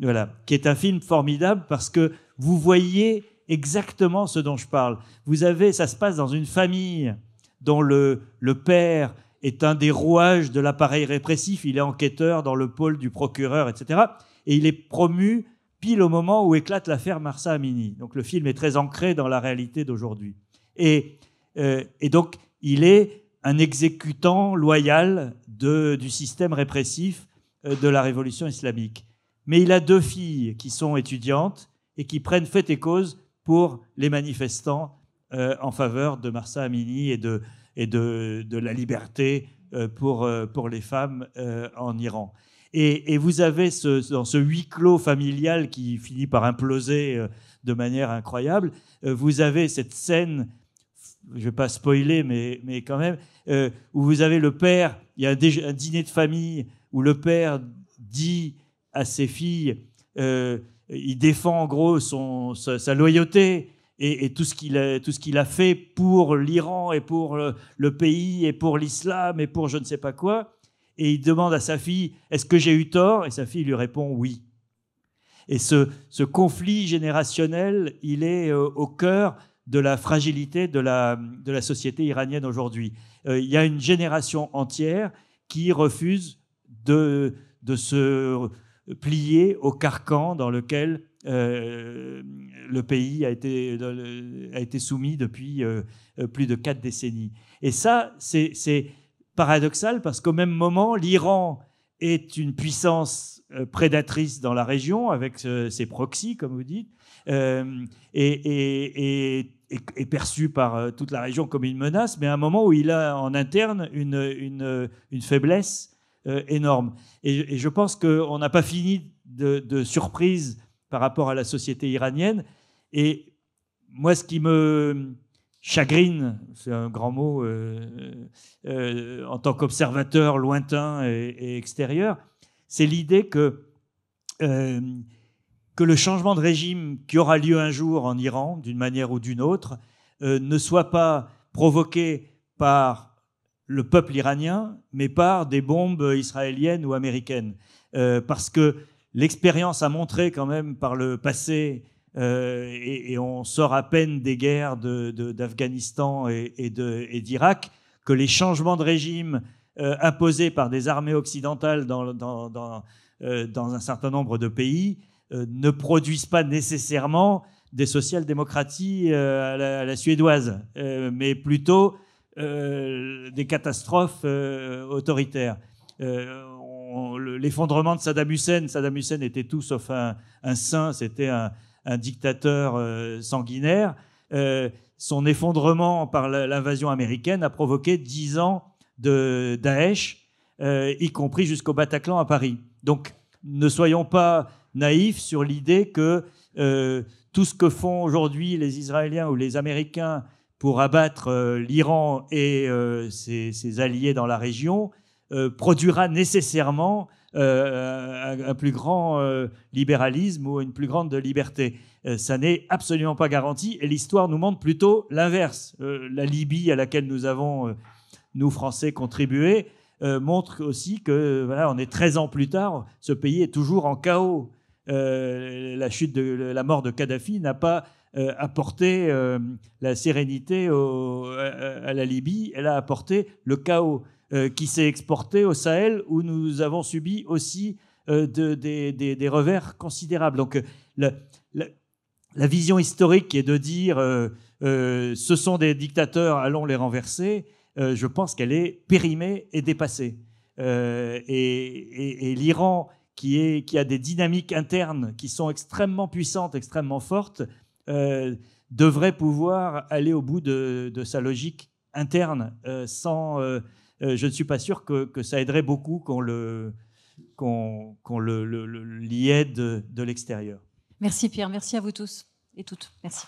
Voilà, qui est un film formidable parce que vous voyez exactement ce dont je parle. Vous avez, ça se passe dans une famille dont le, le père est un des rouages de l'appareil répressif, il est enquêteur dans le pôle du procureur, etc. Et il est promu pile au moment où éclate l'affaire Marsa Amini. Donc le film est très ancré dans la réalité d'aujourd'hui. Et, euh, et, donc il est un exécutant loyal de, du système répressif euh, de la révolution islamique. Mais il a deux filles qui sont étudiantes et qui prennent fait et cause pour les manifestants euh, en faveur de Marsa Amini et de, et de, de la liberté euh, pour, euh, pour les femmes en Iran. Et, et vous avez ce, dans ce huis clos familial qui finit par imploser de manière incroyable, vous avez cette scène, je ne vais pas spoiler, mais, mais quand même, où vous avez le père, il y a un, un, dîner de famille où le père dit à ses filles, il défend en gros son, sa, loyauté et, tout ce qu'il a, tout ce qu'il a fait pour l'Iran et pour le, pays et pour l'islam et pour je ne sais pas quoi. Et il demande à sa fille Est-ce que j'ai eu tort Et sa fille lui répond Oui. Et ce, ce conflit générationnel, il est euh, au cœur de la fragilité de la, de la société iranienne aujourd'hui. Euh, il y a une génération entière qui refuse de, de se plié au carcan dans lequel euh, le pays a été, a été soumis depuis euh, euh, plus de quatre décennies. Et ça, c'est paradoxal parce qu'au même moment, l'Iran est une puissance prédatrice dans la région avec ses proxys, comme vous dites, et, est, perçu par toute la région comme une menace, mais à un moment où il a en interne une faiblesse euh, énorme. Et, je pense qu'on n'a pas fini de, de surprise par rapport à la société iranienne. Et moi, ce qui me chagrine, c'est un grand mot, euh, euh, en tant qu'observateur lointain et, extérieur, c'est l'idée que, que le changement de régime qui aura lieu un jour en Iran, d'une manière ou d'une autre, ne soit pas provoqué par le peuple iranien, mais par des bombes israéliennes ou américaines. Euh, parce que l'expérience a montré quand même par le passé, euh, et, on sort à peine des guerres d'Afghanistan et, d'Irak, que les changements de régime euh, imposés par des armées occidentales dans, un certain nombre de pays ne produisent pas nécessairement des social-démocraties à, la suédoise, mais plutôt euh, des catastrophes euh, autoritaires. Euh, l'effondrement de Saddam Hussein, Saddam Hussein était tout sauf un, saint, c'était un, dictateur sanguinaire. son effondrement par l'invasion américaine a provoqué dix ans de Daesh, y compris jusqu'au Bataclan à Paris. Donc ne soyons pas naïfs sur l'idée que tout ce que font aujourd'hui les Israéliens ou les Américains pour abattre euh, l'Iran et euh, ses, alliés dans la région euh, produira nécessairement un, plus grand libéralisme ou une plus grande liberté. ça n'est absolument pas garanti et l'histoire nous montre plutôt l'inverse. la Libye à laquelle nous avons, nous Français, contribué, montre aussi que, voilà, on est 13 ans plus tard, ce pays est toujours en chaos. la chute de la mort de Kadhafi n'a pas euh, euh, la sérénité euh, à, la Libye, elle a apporté le chaos euh, qui s'est exporté au Sahel où nous avons subi aussi de, des, revers considérables. Donc la, vision historique qui est de dire ce sont des dictateurs, allons les renverser, je pense qu'elle est périmée et dépassée. et, l'Iran qui, qui a des dynamiques internes qui sont extrêmement puissantes, extrêmement fortes, euh, devrait pouvoir aller au bout de, sa logique interne euh, sans... Euh, je ne suis pas sûr que, ça aiderait beaucoup qu'on le, qu'on, de l'extérieur. Merci Pierre, merci à vous tous et toutes. Merci.